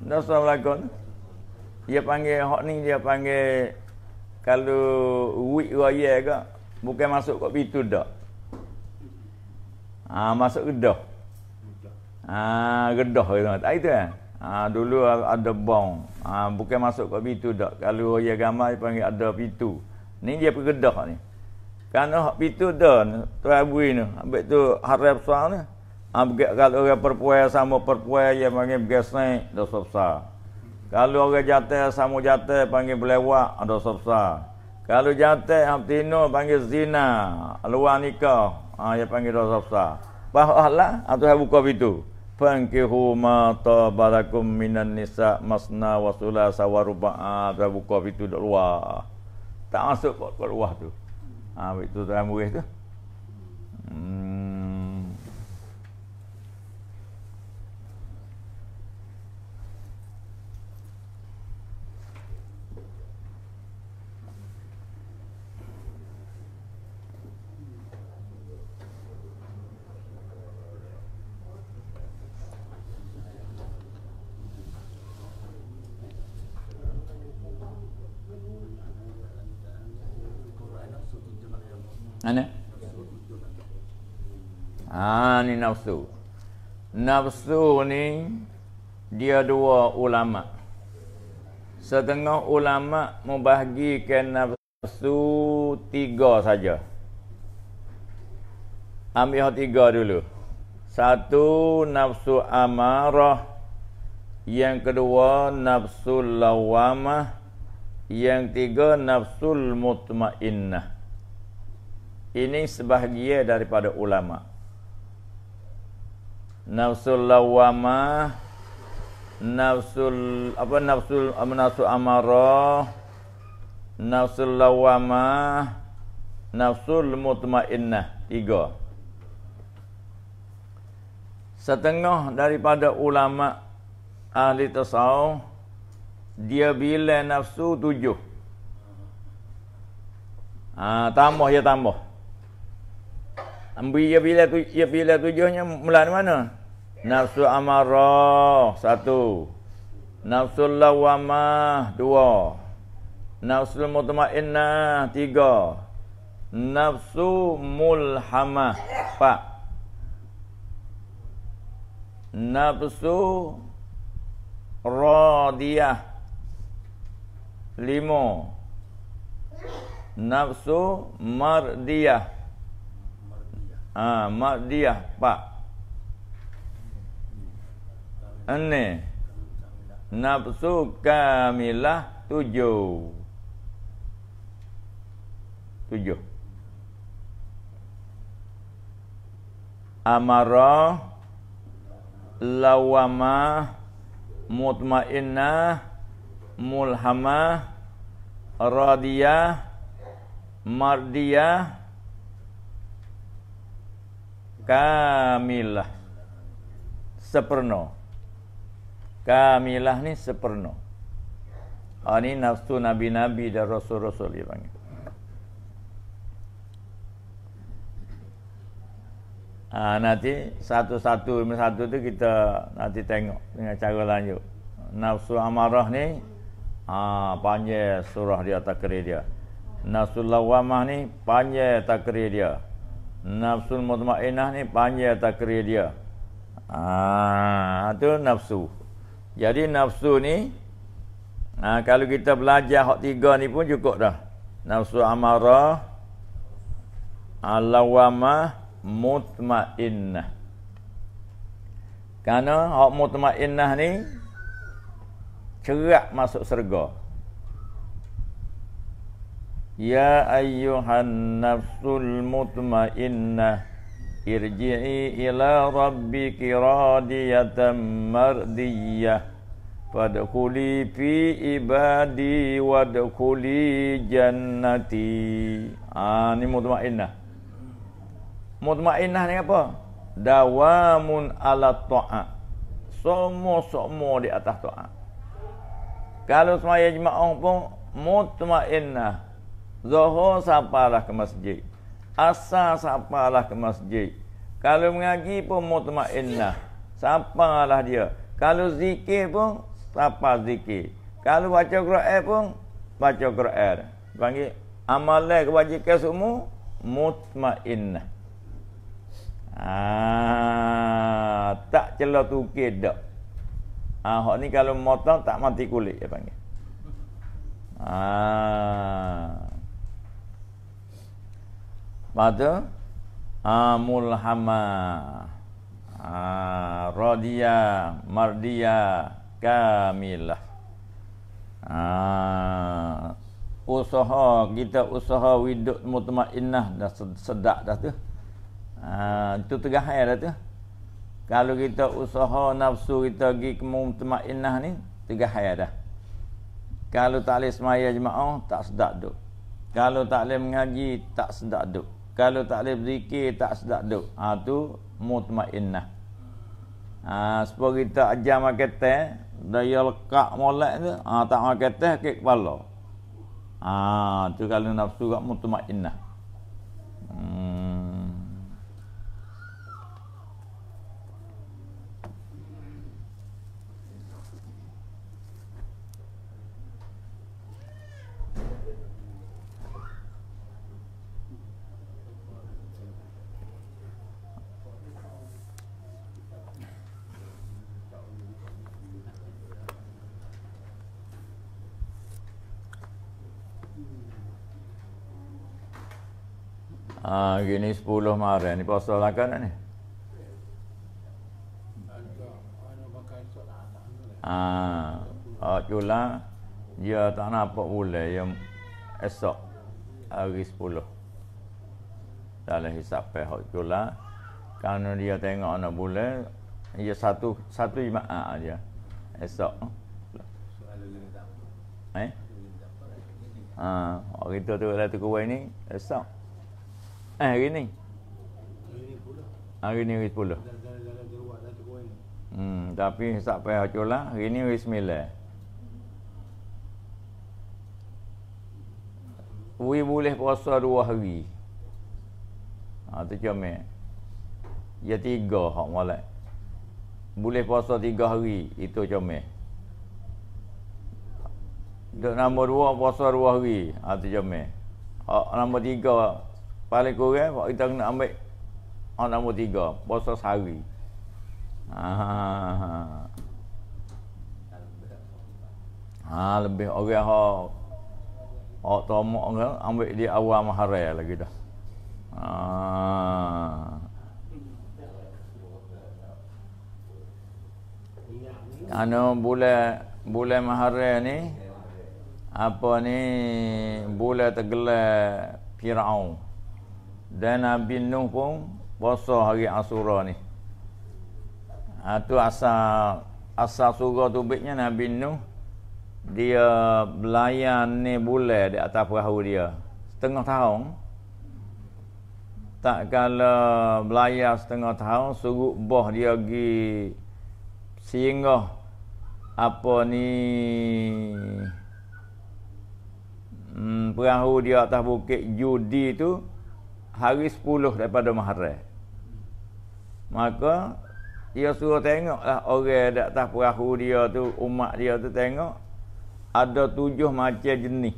Dosa berlaku Ia panggil hot ni, dia panggil kalau wik raya ke, bukan masuk kat pintu dah. Ah, masuk kedah. Ah ha, gedah kita ah, itu kan. Ah dulu ada bong. Ah bukan masuk ke pintu dak. Kalau orang agama panggil ada pintu. Ni dia pergi gedah ni. Kan hak pintu dah tu abu ni. Ambil tu harap soal ni. Ah kalau orang perpuai sama perpuai dia panggil bergas naik dosa besar. Kalau orang jatuh sama jatuh panggil belewak dosa besar. Kalau jatuh tino panggil zina, luar nikah, ah dia panggil dosa besar. Bahalah atau buka pintu fankihu ma tabarakum minan nisa masna wa thulatha wa ruba'a dah buka pintu dekat tak masuk kat luar tu ah ha, itu tuan murid tu hmm Ha ni nafsu. Nafsu ni dia dua ulama. Setengah ulama membahagikan nafsu tiga saja. Ambil tiga dulu. Satu nafsu amarah, yang kedua nafsu lawamah, yang tiga nafsu mutmainnah. Ini sebahagia daripada ulama nafsul lawama, nafsul apa nafsul nafsu amarah nafsul lawama, nafsul mutmainnah tiga setengah daripada ulama ahli tasawuf dia bila nafsu tujuh ah ha, tambah ya tambah Ambil ya pilih, tu, ia pilih tujuhnya mula di mana? Nafsu amarah, satu. Nafsu lawamah, dua. Nafsu mutmainnah, tiga. Nafsu mulhamah, empat. Nafsu radiyah, lima. Nafsu mardiyah, Ha, mak dia pak. Ini nafsu kamilah tujuh. Tujuh. Amara lawama mutmainnah mulhamah radiyah mardiyah kamilah seperno kamilah ni seperno ha, ni nafsu nabi-nabi dan rasul-rasul dia panggil ha, nanti satu-satu demi satu tu kita nanti tengok dengan cara lanjut nafsu amarah ni ha, panjang surah dia takrir dia nafsu lawamah ni panjang takrir dia Nafsul mutmainah ni panggil takrir dia. Ah, ha, nafsu. Jadi nafsu ni ha, kalau kita belajar hak tiga ni pun cukup dah. Nafsu amarah alawamah mutmainah. Karena hak mutmainah ni cerak masuk serga. Ya أيها nafsul mutmainnah, irjii ila ربك راضية مرضية فادخلي في عبادي وادخلي جنتي آه, ini mutmainnah mutmainnah ni apa? dawamun ala ta'a semua-semua di atas ta'a kalau semua jemaah pun mutmainnah Zohor sapalah ke masjid. Asar sapalah ke masjid. Kalau mengaji pun mutmainnah. Sapalah dia. Kalau zikir pun sapa zikir. Kalau baca Quran pun baca Quran. Panggil amalan kewajikan semua mutmainnah. Ah, tak celah tukir dak. Ah, ni kalau motong tak mati kulit dia panggil. Ah pada Amul Hama ah, Radia Mardia Kamilah ah, Usaha kita usaha widuk mutmainnah dah sedak dah tu ah, Tu tegah air dah tu kalau kita usaha nafsu kita pergi ke mutmainnah ni tegah air dah kalau tak boleh semaya jemaah, tak sedak duk. Kalau tak boleh mengaji, tak sedak duk kalau tak boleh berzikir tak sedap duk ha tu mutmainnah ha sebab kita ajar makan teh daya lekak molek tu ha tak makan teh ke kepala ha tu kalau nafsu gak mutmainnah hmm Ha, gini 10 Maret ni puasa lakan ni. Ah, ha, cula dia tak nampak boleh yang esok hari 10. Dalam hisap pe hok cula kalau dia tengok nak boleh dia satu satu jemaah aja ha, esok. Eh? Ah, ha, orang itu tu lah tu kuai ni esok. Eh, hari ni? Hari ni 10. Hmm, hari ni hari 10. Hmm, tapi tak payah cula, hari ni hari 9. Hmm. Ui boleh puasa dua hari. Ha, tu cuma. Ya tiga, hak malak. Boleh puasa tiga hari, itu cuma. Dok nombor dua puasa dua hari, ha, tu cuma. Hak nombor tiga, paling kurang kita nak ambil orang nombor tiga puasa sehari ha ha lebih orang ha Oh tomok kan ambil dia awal maharai lah lagi dah. Ha. Ah. Ano bulan bulan maharai ni apa ni bulan tegelar Firaun. Dan Nabi Nuh pun puasa hari Asura ni. Ha, tu asal asal surga tu baiknya Nabi Nuh dia belayan ni bulan di atas perahu dia. Setengah tahun. Tak kala belayar setengah tahun suruh boh dia pergi singgah apa ni hmm, perahu dia atas bukit judi tu hari 10 daripada Maharaj. Maka dia suruh tengoklah orang di atas perahu dia tu, umat dia tu tengok ada tujuh macam jenis.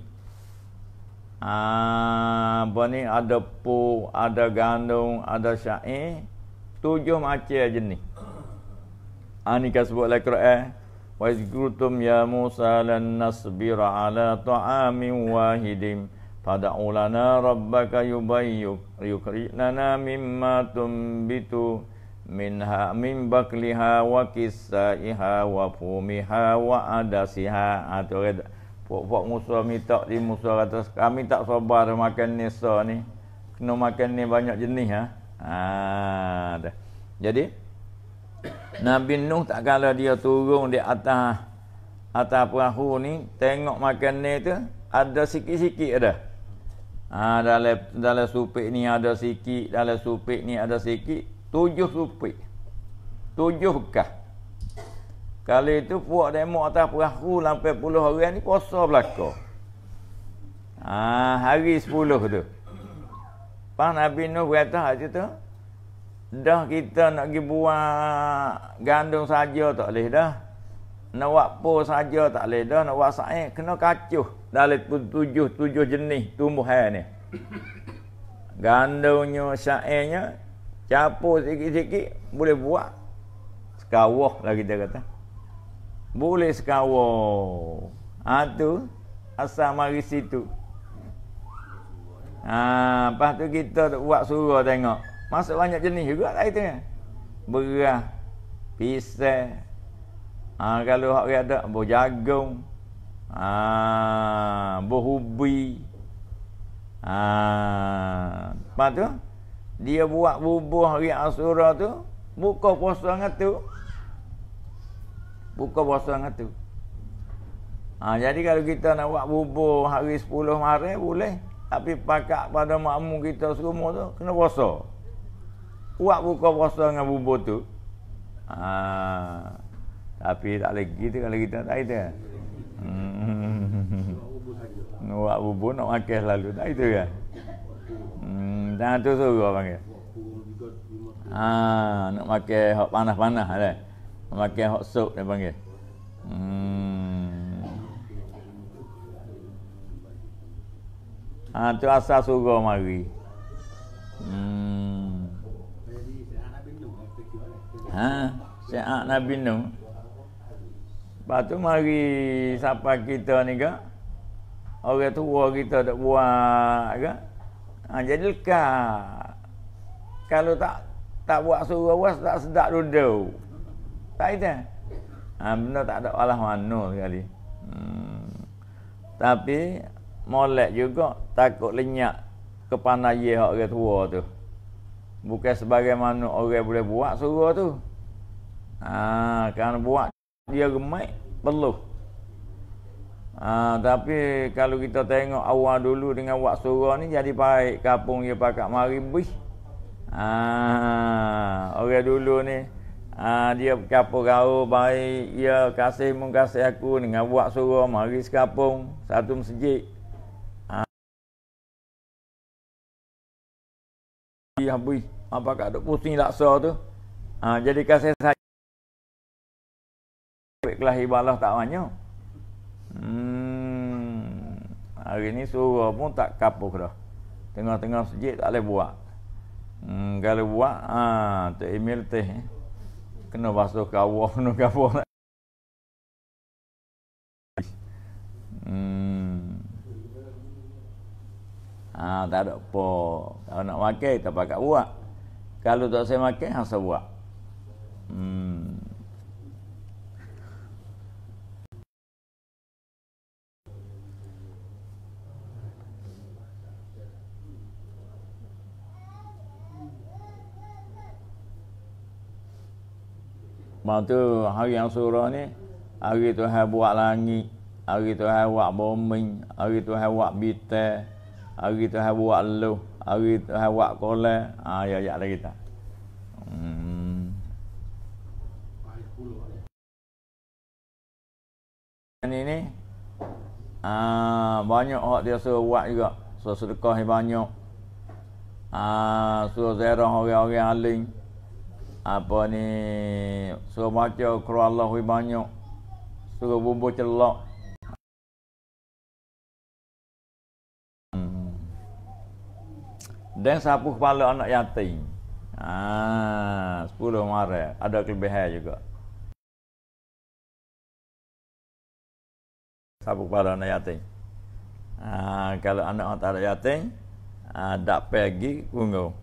Ah, apa ni ada pu, ada gandum, ada syai, tujuh macam jenis. Ah ni kan sebut dalam Quran, wa izkurtum ya Musa lan nasbira ala ta'amin wahidin. فدعوا لنا ربك يبين لنا مما تنبت منها من بقلها وكسائها وفومها وعدسها atau kata puak-puak Musa minta di Musa kata kami tak sabar makan ni so ni kena makan ni banyak jenis ha? ha ada. jadi Nabi Nuh tak kala dia turun di atas atas perahu ni tengok makan ni tu ada sikit-sikit dah -sikit Ha, dalam dalam supik ni ada sikit, dalam supik ni ada sikit, tujuh supik. Tujuh kah. Kali itu puak demo atas perahu sampai puluh orang ni puasa belaka. Ha, hari sepuluh tu. Pak Nabi Nuh berkata macam tu. Dah kita nak pergi buat gandum saja tak boleh dah. Nak buat apa saja tak boleh dah. Nak buat saing kena kacuh dalam tujuh-tujuh jenis tumbuhan ni. Gandungnya, syairnya, capur sikit-sikit, boleh buat. Sekawah lah kita kata. Boleh sekawah. Ha tu, asal mari situ. Ha, lepas tu kita buat surah tengok. Masuk banyak jenis juga lah itu. Berah, pisah. Ha, kalau orang ada, berjagung. jagung ha, ah, berhubi ha, ah, lepas tu dia buat bubuh hari asura tu buka puasa dengan tu buka puasa dengan tu ha, jadi kalau kita nak buat bubuh hari 10 hari boleh tapi pakak pada makmum kita semua tu kena puasa buat buka puasa dengan bubuh tu ha, tapi tak lagi tu kalau kita tak ada Hmm. Nuak bubur nak makan selalu. Tak itu ya. Hmm, jangan tu suruh orang panggil. Ah, nak makan hok panas-panas lah. Nak makan hok sup dia panggil. Hmm. Ah, tu asal suruh mari. Hmm. Eh? Ha, saya nak binung. Lepas tu mari sapa kita ni ke. Orang tua kita tak buat ke. Ha, jadi leka. Kalau tak tak buat suruh awas tak sedap duduk. Tak itu. Ha, benda tak ada alah mana sekali. Hmm. Tapi molek juga takut lenyap kepanai orang tua tu. Bukan sebagaimana orang boleh buat suruh tu. Ah, ha, kan buat dia gemai perlu ha, tapi kalau kita tengok awal dulu dengan wak surah ni jadi baik kapung dia pakat mari bih ha, orang dulu ni ha, dia kapung kau baik dia kasih kasih aku dengan wak surah mari sekapung satu masjid ha, dia bih apa ha, kat pusing laksa tu ha, jadi kasih saya duit kelas ibalah tak banyak. Hmm, hari ni suruh pun tak kapuk dah. Tengah-tengah sejik tak boleh buat. Hmm, kalau buat, ha, tu email teh. Eh, kena basuh kawah, kena kapuk lah. Hmm. Ha, tak ada apa. Kalau nak makan, tak pakai buat. Kalau tak saya makan, saya buat. Hmm. Lepas tu hari yang surah ni Hari tu saya buat langit Hari tu saya buat bombing Hari tu saya buat bitar Hari tu saya buat luh Hari tu saya buat kolam ha, Ya, ya, lagi tak hmm. Ini ni Ah ha, banyak orang dia suruh buat juga. Suruh sedekah banyak. Ah suruh zairah orang-orang alim apa ni suruh baca qur Allah lebih banyak suruh bumbu celak hmm. dan sapu kepala anak yatim ah 10 Maret ada kelebihan juga sapu kepala anak yatim ah kalau anak orang tak ada yatim ah tak pergi punggung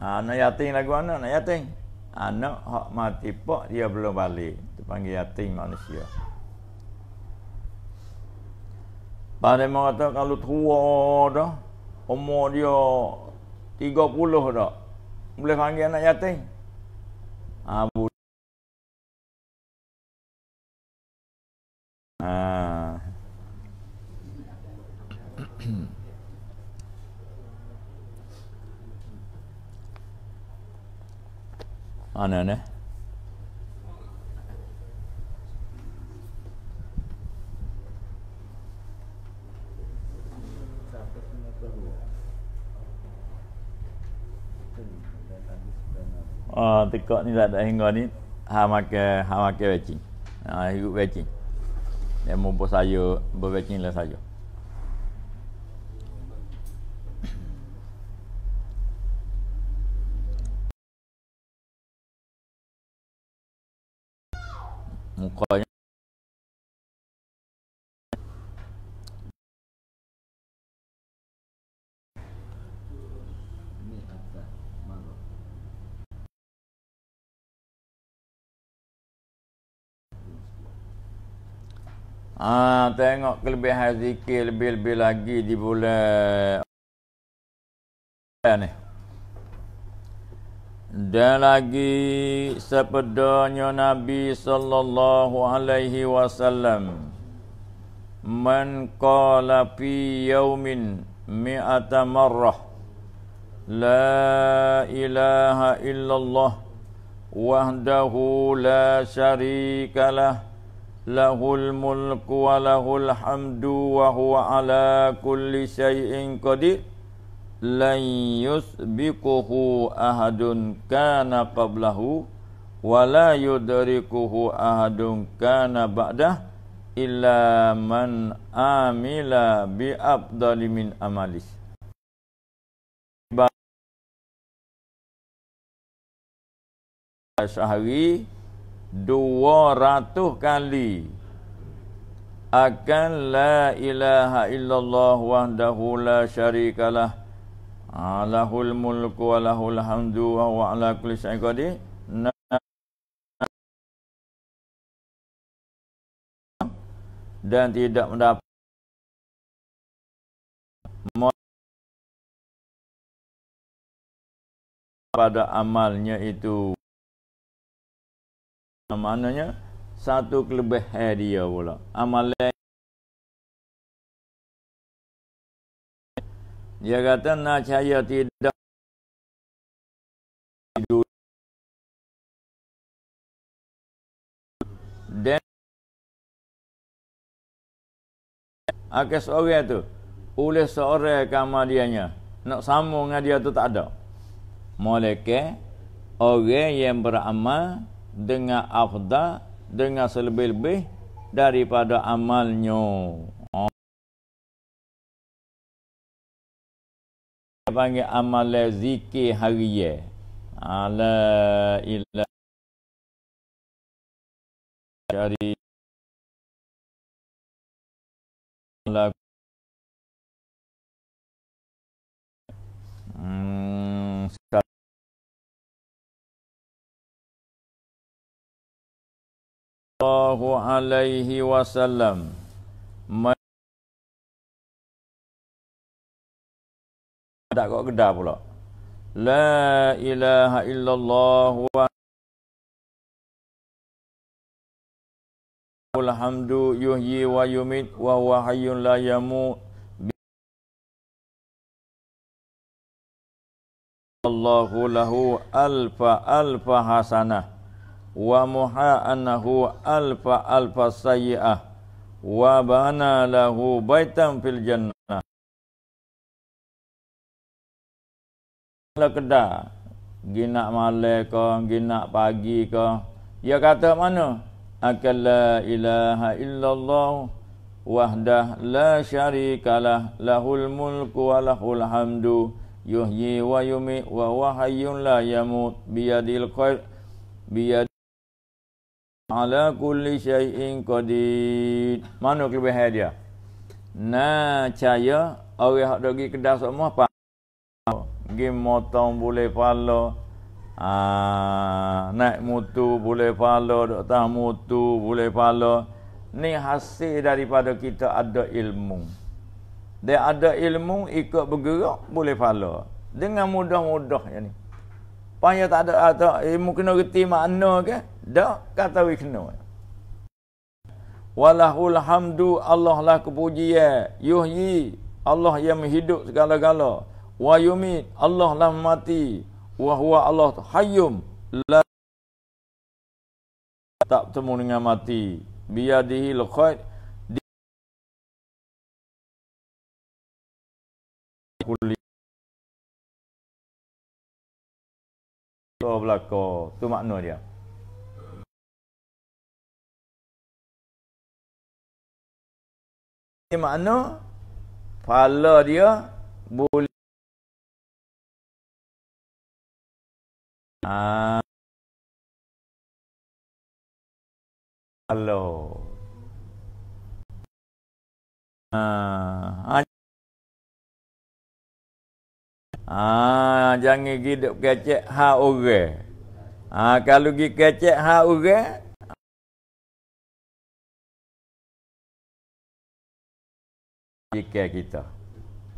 anak ha, yatim lagu anak anak yatim anak hak mati pok dia belum balik tu panggil yatim manusia pada mak kata kalau tua dah umur dia 30 dah boleh panggil anak yatim ha, on an Oh, tekak ni lah tak ada hingga ni Ha makan, ha makan vecin Ha ah, hidup vecin Dia mumpul saya, berbecin lah saya mukanya Ah, tengok kelebihan zikir lebih-lebih lagi di bulan ni dan lagi sepedanya Nabi sallallahu alaihi wasallam man qala fi yaumin mi'ata marrah la ilaha illallah wahdahu la syarika lah lahul mulku wa lahul hamdu wa huwa ala kulli syai'in qadir lan yusbiquhu ahadun kana qablahu wa yudrikuhu ahadun kana ba'dah illa man amila bi afdali min amalis sehari 200 kali akan la ilaha illallah wahdahu la syarikalah Ah, lahul mulku wa lahul hamdu wa huwa ala kulli syai'in qadir. dan tidak mendapat pada amalnya itu namanya satu kelebihan dia pula amalan Dia kata nak cahaya tidak Dan Akan seorang tu Oleh seorang kamar dia Nak sambung dengan dia tu tak ada Mereka Orang yang beramal Dengan afdah Dengan selebih-lebih Daripada amalnya dia panggil amal zikir harian ala ila dari Allahu alaihi wasallam ada kat kedah pula. La ilaha illallah wa Alhamdu yuhyi wa yumit wa huwa hayyun la yamut. Allahu lahu alfa alfa hasanah wa muha annahu alfa alfa sayyi'ah wa bana lahu baitan fil jannah Kalau kedah Ginak malai ke Ginak pagi ke Ya kata mana Akal la ilaha illallah Wahdah la syarikalah Lahul mulku wa lahul hamdu Yuhyi wa yumi Wa wahayyun la yamut Biadil khair Biadil Ala kulli syai'in qadid Mana kelebihan dia Nah caya Orang yang pergi kedah semua apa game motong boleh palo ah, naik mutu boleh falo, dok tah mutu boleh falo. ni hasil daripada kita ada ilmu dia ada ilmu ikut bergerak boleh falo. dengan mudah-mudah ya ni Paya tak ada atau ah, tak, ilmu kena reti makna ke? Tak, kata we kena. Walahul hamdu Allah lah kepuji ya. Yuhyi Allah yang menghidup segala-galanya wa yumit Allah lah mati wa huwa Allah hayyum la tak bertemu dengan mati biadihi lqaid di kulli belaka tu makna dia Ini makna Fala dia Boleh Hello. Ah, ah, ah jangan gi dok kecek ha orang. Ah, kalau gi kecek ha orang, Jika kita.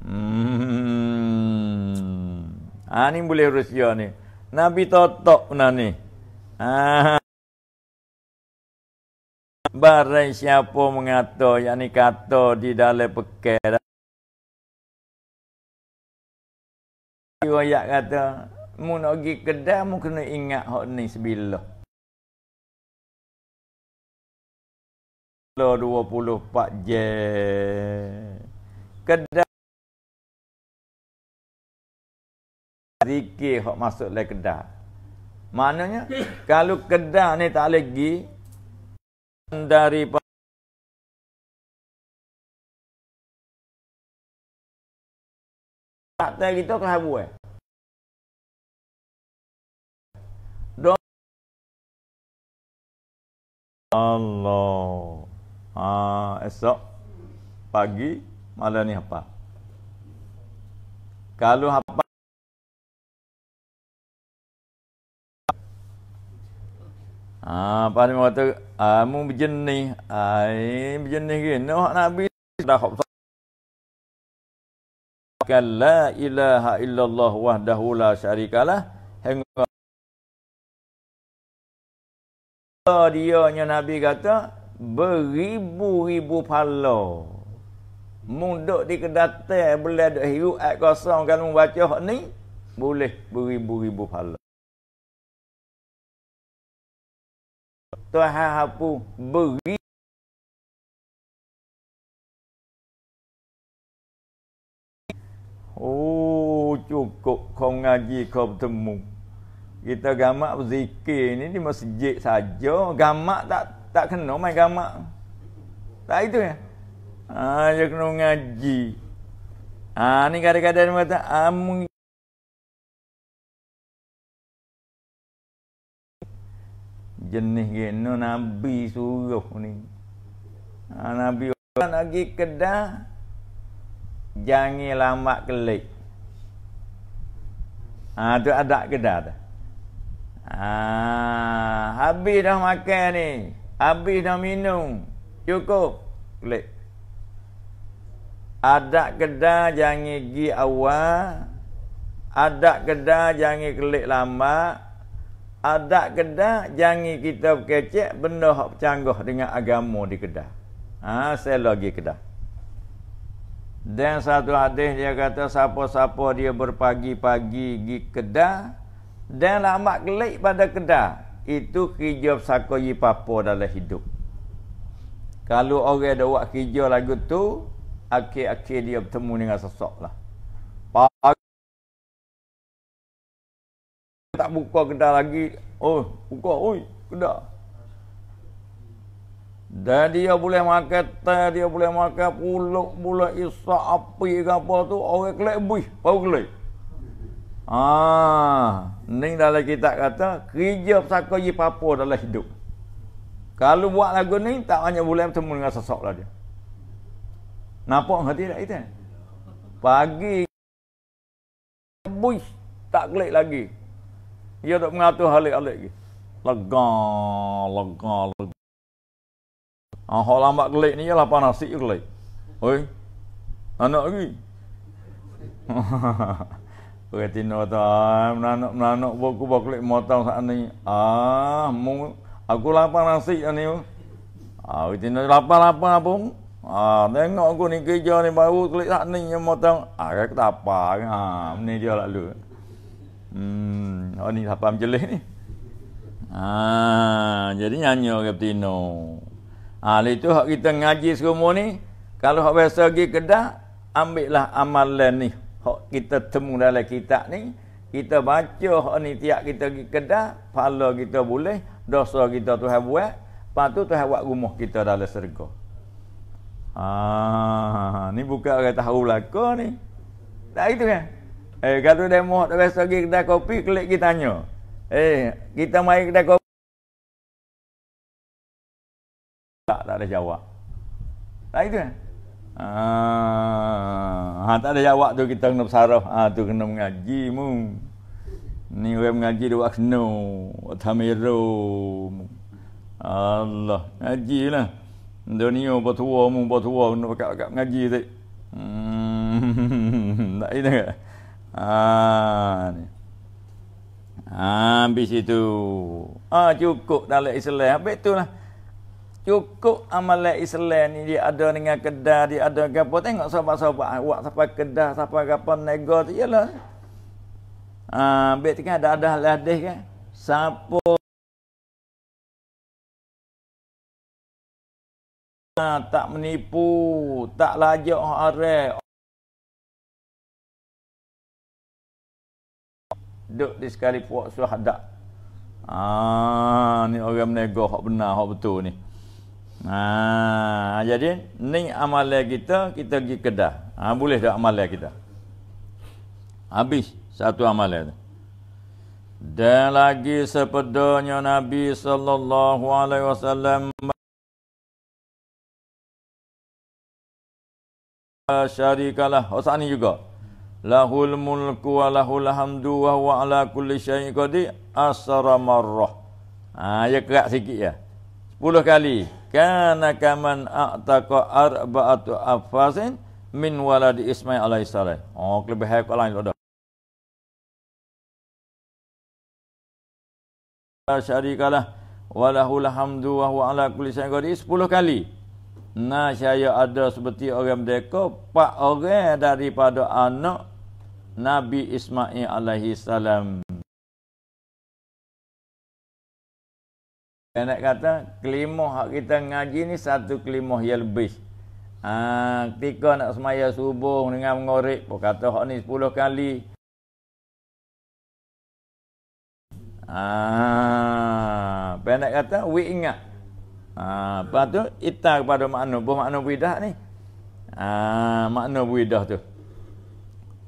Hmm. Ah, ni boleh rusia ni. Nabi totok benar ni. Ah. Barai siapa mengata, yang ni kata di dalam pekir. Riwayat kata, mu nak pergi kedai, mu kena ingat hak ni sebilah. Kalau 24 je. Kedai. zikir hok masuk le kedah. Maknanya kalau kedah ni tak boleh pergi dari tak tahu kita kena buat. Allah. Ha, esok pagi malam ni apa? Kalau apa? Ha, apa dia kata, kamu ah, berjenih. Ah, Ai, eh, berjenih gini. Oh, Nabi dah khutbah. La ilaha illallah wahdahu la syarikalah. Hengok. Oh, dia Nabi kata, beribu-ribu pahala. Munduk di kedatang, boleh ada hirup, ayat kosong, kalau membaca ni, boleh beribu-ribu pahala. Tuhan aku beri Oh cukup kau ngaji kau bertemu Kita gamak berzikir ni di masjid saja Gamak tak tak kena main gamak Tak itu ya Ah, dia kena ngaji Ah, ni kadang-kadang dia kata, ah, jenis gini Nabi suruh ni. Ha, Nabi orang nak pergi kedah, jangan lama kelik. Ha, tu ada kedah tu. Ha, habis dah makan ni, habis dah minum, cukup kelik. Ada kedah jangan pergi awal, ada kedah jangan kelik lambat, adat kedah jangan kita kecek benda hak bercanggah dengan agama di kedah ha saya lagi kedah dan satu hadis dia kata siapa-siapa dia berpagi-pagi gi kedah dan lama gelik pada kedah itu kerja sako yi papa dalam hidup kalau orang ada buat kerja lagu tu akhir-akhir dia bertemu dengan sosok lah tak buka kedai lagi oh buka oi kedai dan dia boleh makan teh, dia boleh makan puluk, bula isa api ke apa tu, orang kelek buih, baru kelek. Ah, ni dalam kita kata, kerja pesaka ye papa dalam hidup. Kalau buat lagu ni, tak banyak boleh bertemu dengan sosok lah dia. Nampak ke tidak itu? Pagi, buih, tak kelek lagi. Dia tak mengatur halik-halik lagi. Lega, lega, lega. Ah, lambat kelik ni ialah panas sikit kelik. Oi, anak lagi. Berarti nak kata, menanak, ah, menanak, aku bawa kelik motong saat ni. Ah, mu, aku lapar nasi kan ni. Oh. Ah, berarti nak lapar-lapar pun. Ah, tengok aku ni kerja ni baru kelik saat ni yang motong. Ah, aku tak apa. Ah, ni dia lah dulu. Hmm, oh ni lah paham ni. Ah, jadi nyanyi orang betino. Ah, ha, itu hak kita ngaji semua ni, kalau hak biasa pergi kedah, ambillah amalan ni. Hak kita temu dalam kitab ni, kita baca hak ni tiap kita pergi kedah, pahala kita boleh, dosa kita Tuhan buat, Patu tu Tuhan buat rumah kita dalam syurga. Ah, ha, ha, ha, ni buka orang tahu belaka ni. Tak gitu kan? Ya? Eh, kalau dia mahu tak biasa pergi kedai kopi, klik kita tanya. Eh, kita mai kedai kopi. Tak, tak ada jawab. Tak itu kan? Ah, ha, tak ada jawab tu kita kena bersarah. Ha, tu kena mengaji mu. Ni orang mengaji dia buat kena. Tamiru. Allah, ngaji lah. Dunia bertuah tua, mu pun tua. Kena pakat-pakat mengaji tu. Hmm, tak itu kan? Ah ni. Ah, habis itu. Ah cukup dalam Islam. Habis itulah. Cukup amalan Islam ni dia ada dengan kedai, dia ada gapo. Tengok sahabat-sahabat ah, buat sampai kedai, sampai gapo nego tu yalah. Ah habis tu kan ada ada hadis kan. Siapa ah, tak menipu, tak lajak orang duk di sekali puak suah dak. ah ni orang menegur hak benar, hak betul ni. Ha, jadi ni amalan kita, kita pergi kedah. Ha, boleh dak amalan kita? Habis satu amalan tu. Dan lagi sepedanya Nabi sallallahu alaihi wasallam syarikalah. Osani oh, juga lahul mulku wa lahul hamdu wa huwa ala kulli syai'in qadir asra marrah. Ha ya kerak sikit ya. 10 kali. Kana kaman ataqa arba'atu afasin min waladi Ismail alaihi salam. Oh lebih baik kalau ada. La syarikalah wa lahul hamdu wa huwa ala kulli syai'in qadir 10 kali. Nah saya ada seperti orang merdeka Empat orang daripada anak Nabi Ismail alaihi salam. Dan nak kata kelima hak kita ngaji ni satu kelima yang lebih. Ha, ketika nak semaya subuh dengan mengorek pun kata hak ni 10 kali. Ah, ha, pendek kata we ingat. Ah, ha, patu ita kepada makna buah buidah ni. Ah, ha, makna buidah tu.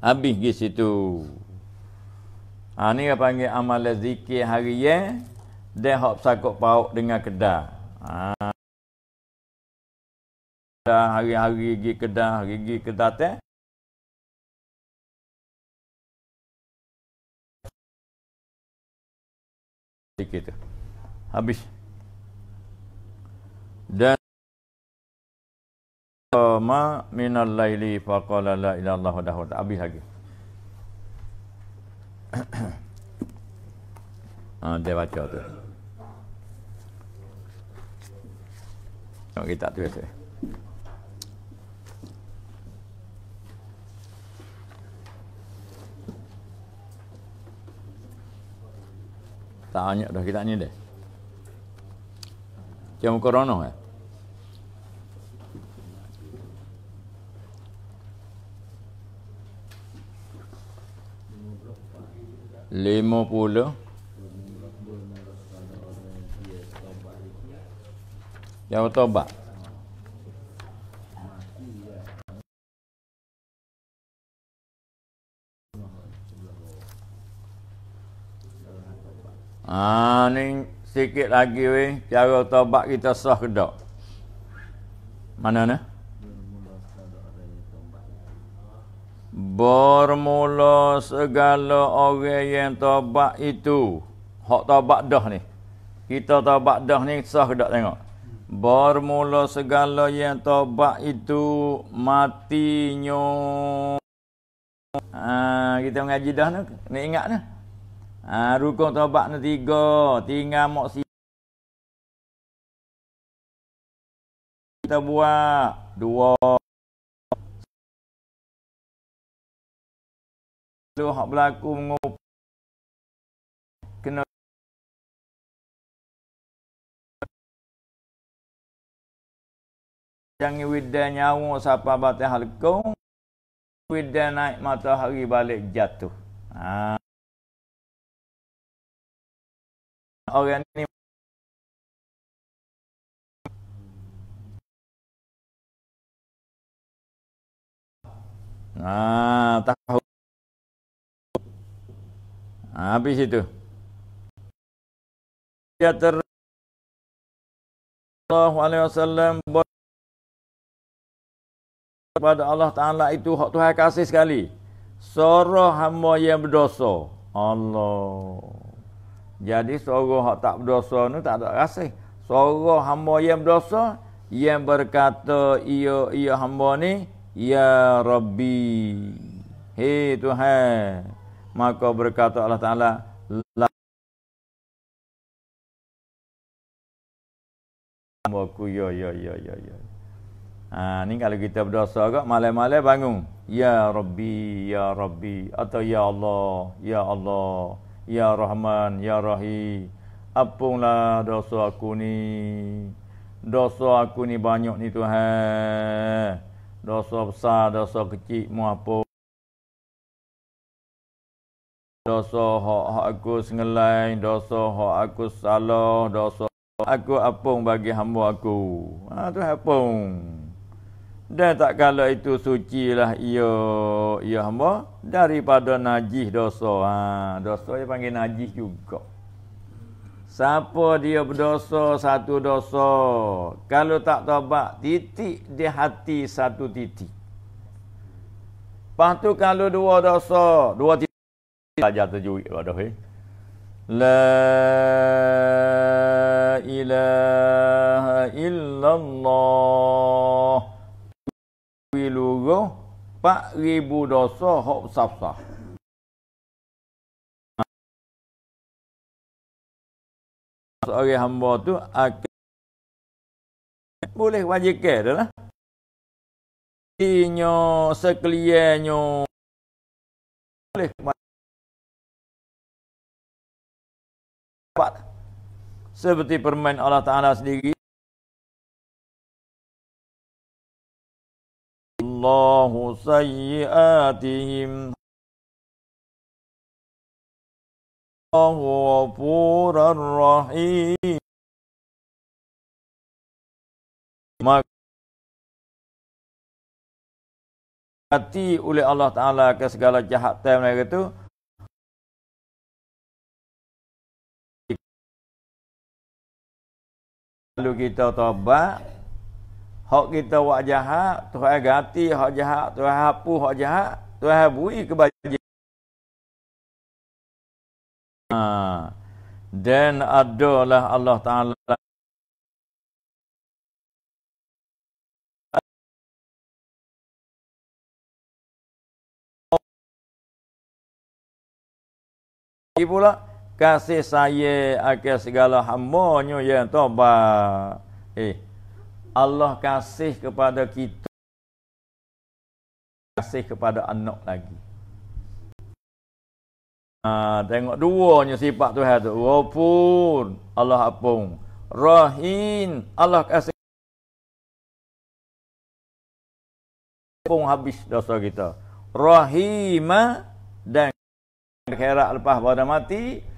Habis di situ. Ha, ni dia panggil amal zikir hari ye? Dia hop sakut pauk dengan kedah. Ha. Kedah hari-hari pergi kedah. Hari-hari kedah teh. Zikir tu. Habis. Dan. Ma minal laili faqala la ila Allah wa dahud Habis lagi ha, Dia baca tu Tengok kita tu biasa Tanya dah kita ni deh Cuma korona eh lima puluh yang bertobat Haa ah, ni sikit lagi weh Cara tobat kita sah ke tak Mana ni Bermula segala orang yang tobat itu. Hak tobat dah ni. Kita tobat dah ni sah dak tengok. Bermula segala yang tobat itu matinyo. Ha, kita mengaji dah ni. Ni ingat ni. Ha, rukun tobat ni tiga. Tinggal si. Kita buat dua. tu hak berlaku mengup kena jangan widan nyawa siapa batin halku widan naik matahari balik jatuh ha. orang ni Ah, ha, tahu. Ha, habis itu. Ya ter Allah alaihi wasallam kepada Allah Taala itu hak Tuhan kasih sekali. Soroh hamba yang berdosa. Allah. Jadi soroh hak tak berdosa ni tak ada kasih. Soroh hamba yang berdosa yang berkata ia ia hamba ni ya Rabbi. Hei Tuhan maka berkata Allah Ta'ala Aku ya ya ya ya ya. Ha, ni kalau kita berdosa agak malam-malam bangun. Ya Rabbi, ya Rabbi atau ya Allah, ya Allah, ya Rahman, ya Rahim. Apunglah dosa aku ni. Dosa aku ni banyak ni Tuhan. Dosa besar, dosa kecil, mau apa? dosa hak hak aku sengelai dosa hak aku salah dosa aku apung bagi hamba aku ha tu apung dan tak kala itu suci lah ia ia hamba daripada najis dosa ha dosa dia panggil najis juga siapa dia berdosa satu dosa kalau tak tobat titik di hati satu titik Patu kalau dua dosa, dua titik belajar tajwid buat dah eh. La ilaha illallah. Wiluru 4000 dosa hok safsah. Seorang hamba tu akan boleh wajib ke dah lah. Inyo sekliyenyo boleh wajib. dapat seperti permain Allah Taala sendiri Allahu sayyiatihim Allahu ghafurur rahim Maka oleh Allah Ta'ala ke segala jahat mereka itu Lalu kita tobat Hak kita buat jahat Tuhan ganti hak jahat Tuhan hapus hak jahat Tuhan beri kebajikan ha. Dan adalah Allah Ta'ala Ibu lah kasih saya akan segala hambanya yang tobat. Eh, Allah kasih kepada kita kasih kepada anak lagi. Ha, tengok duanya sifat Tuhan tu. Wapun oh, Allah apung. Rahim Allah kasih. habis dosa kita. Rahimah dan akhirat lepas pada mati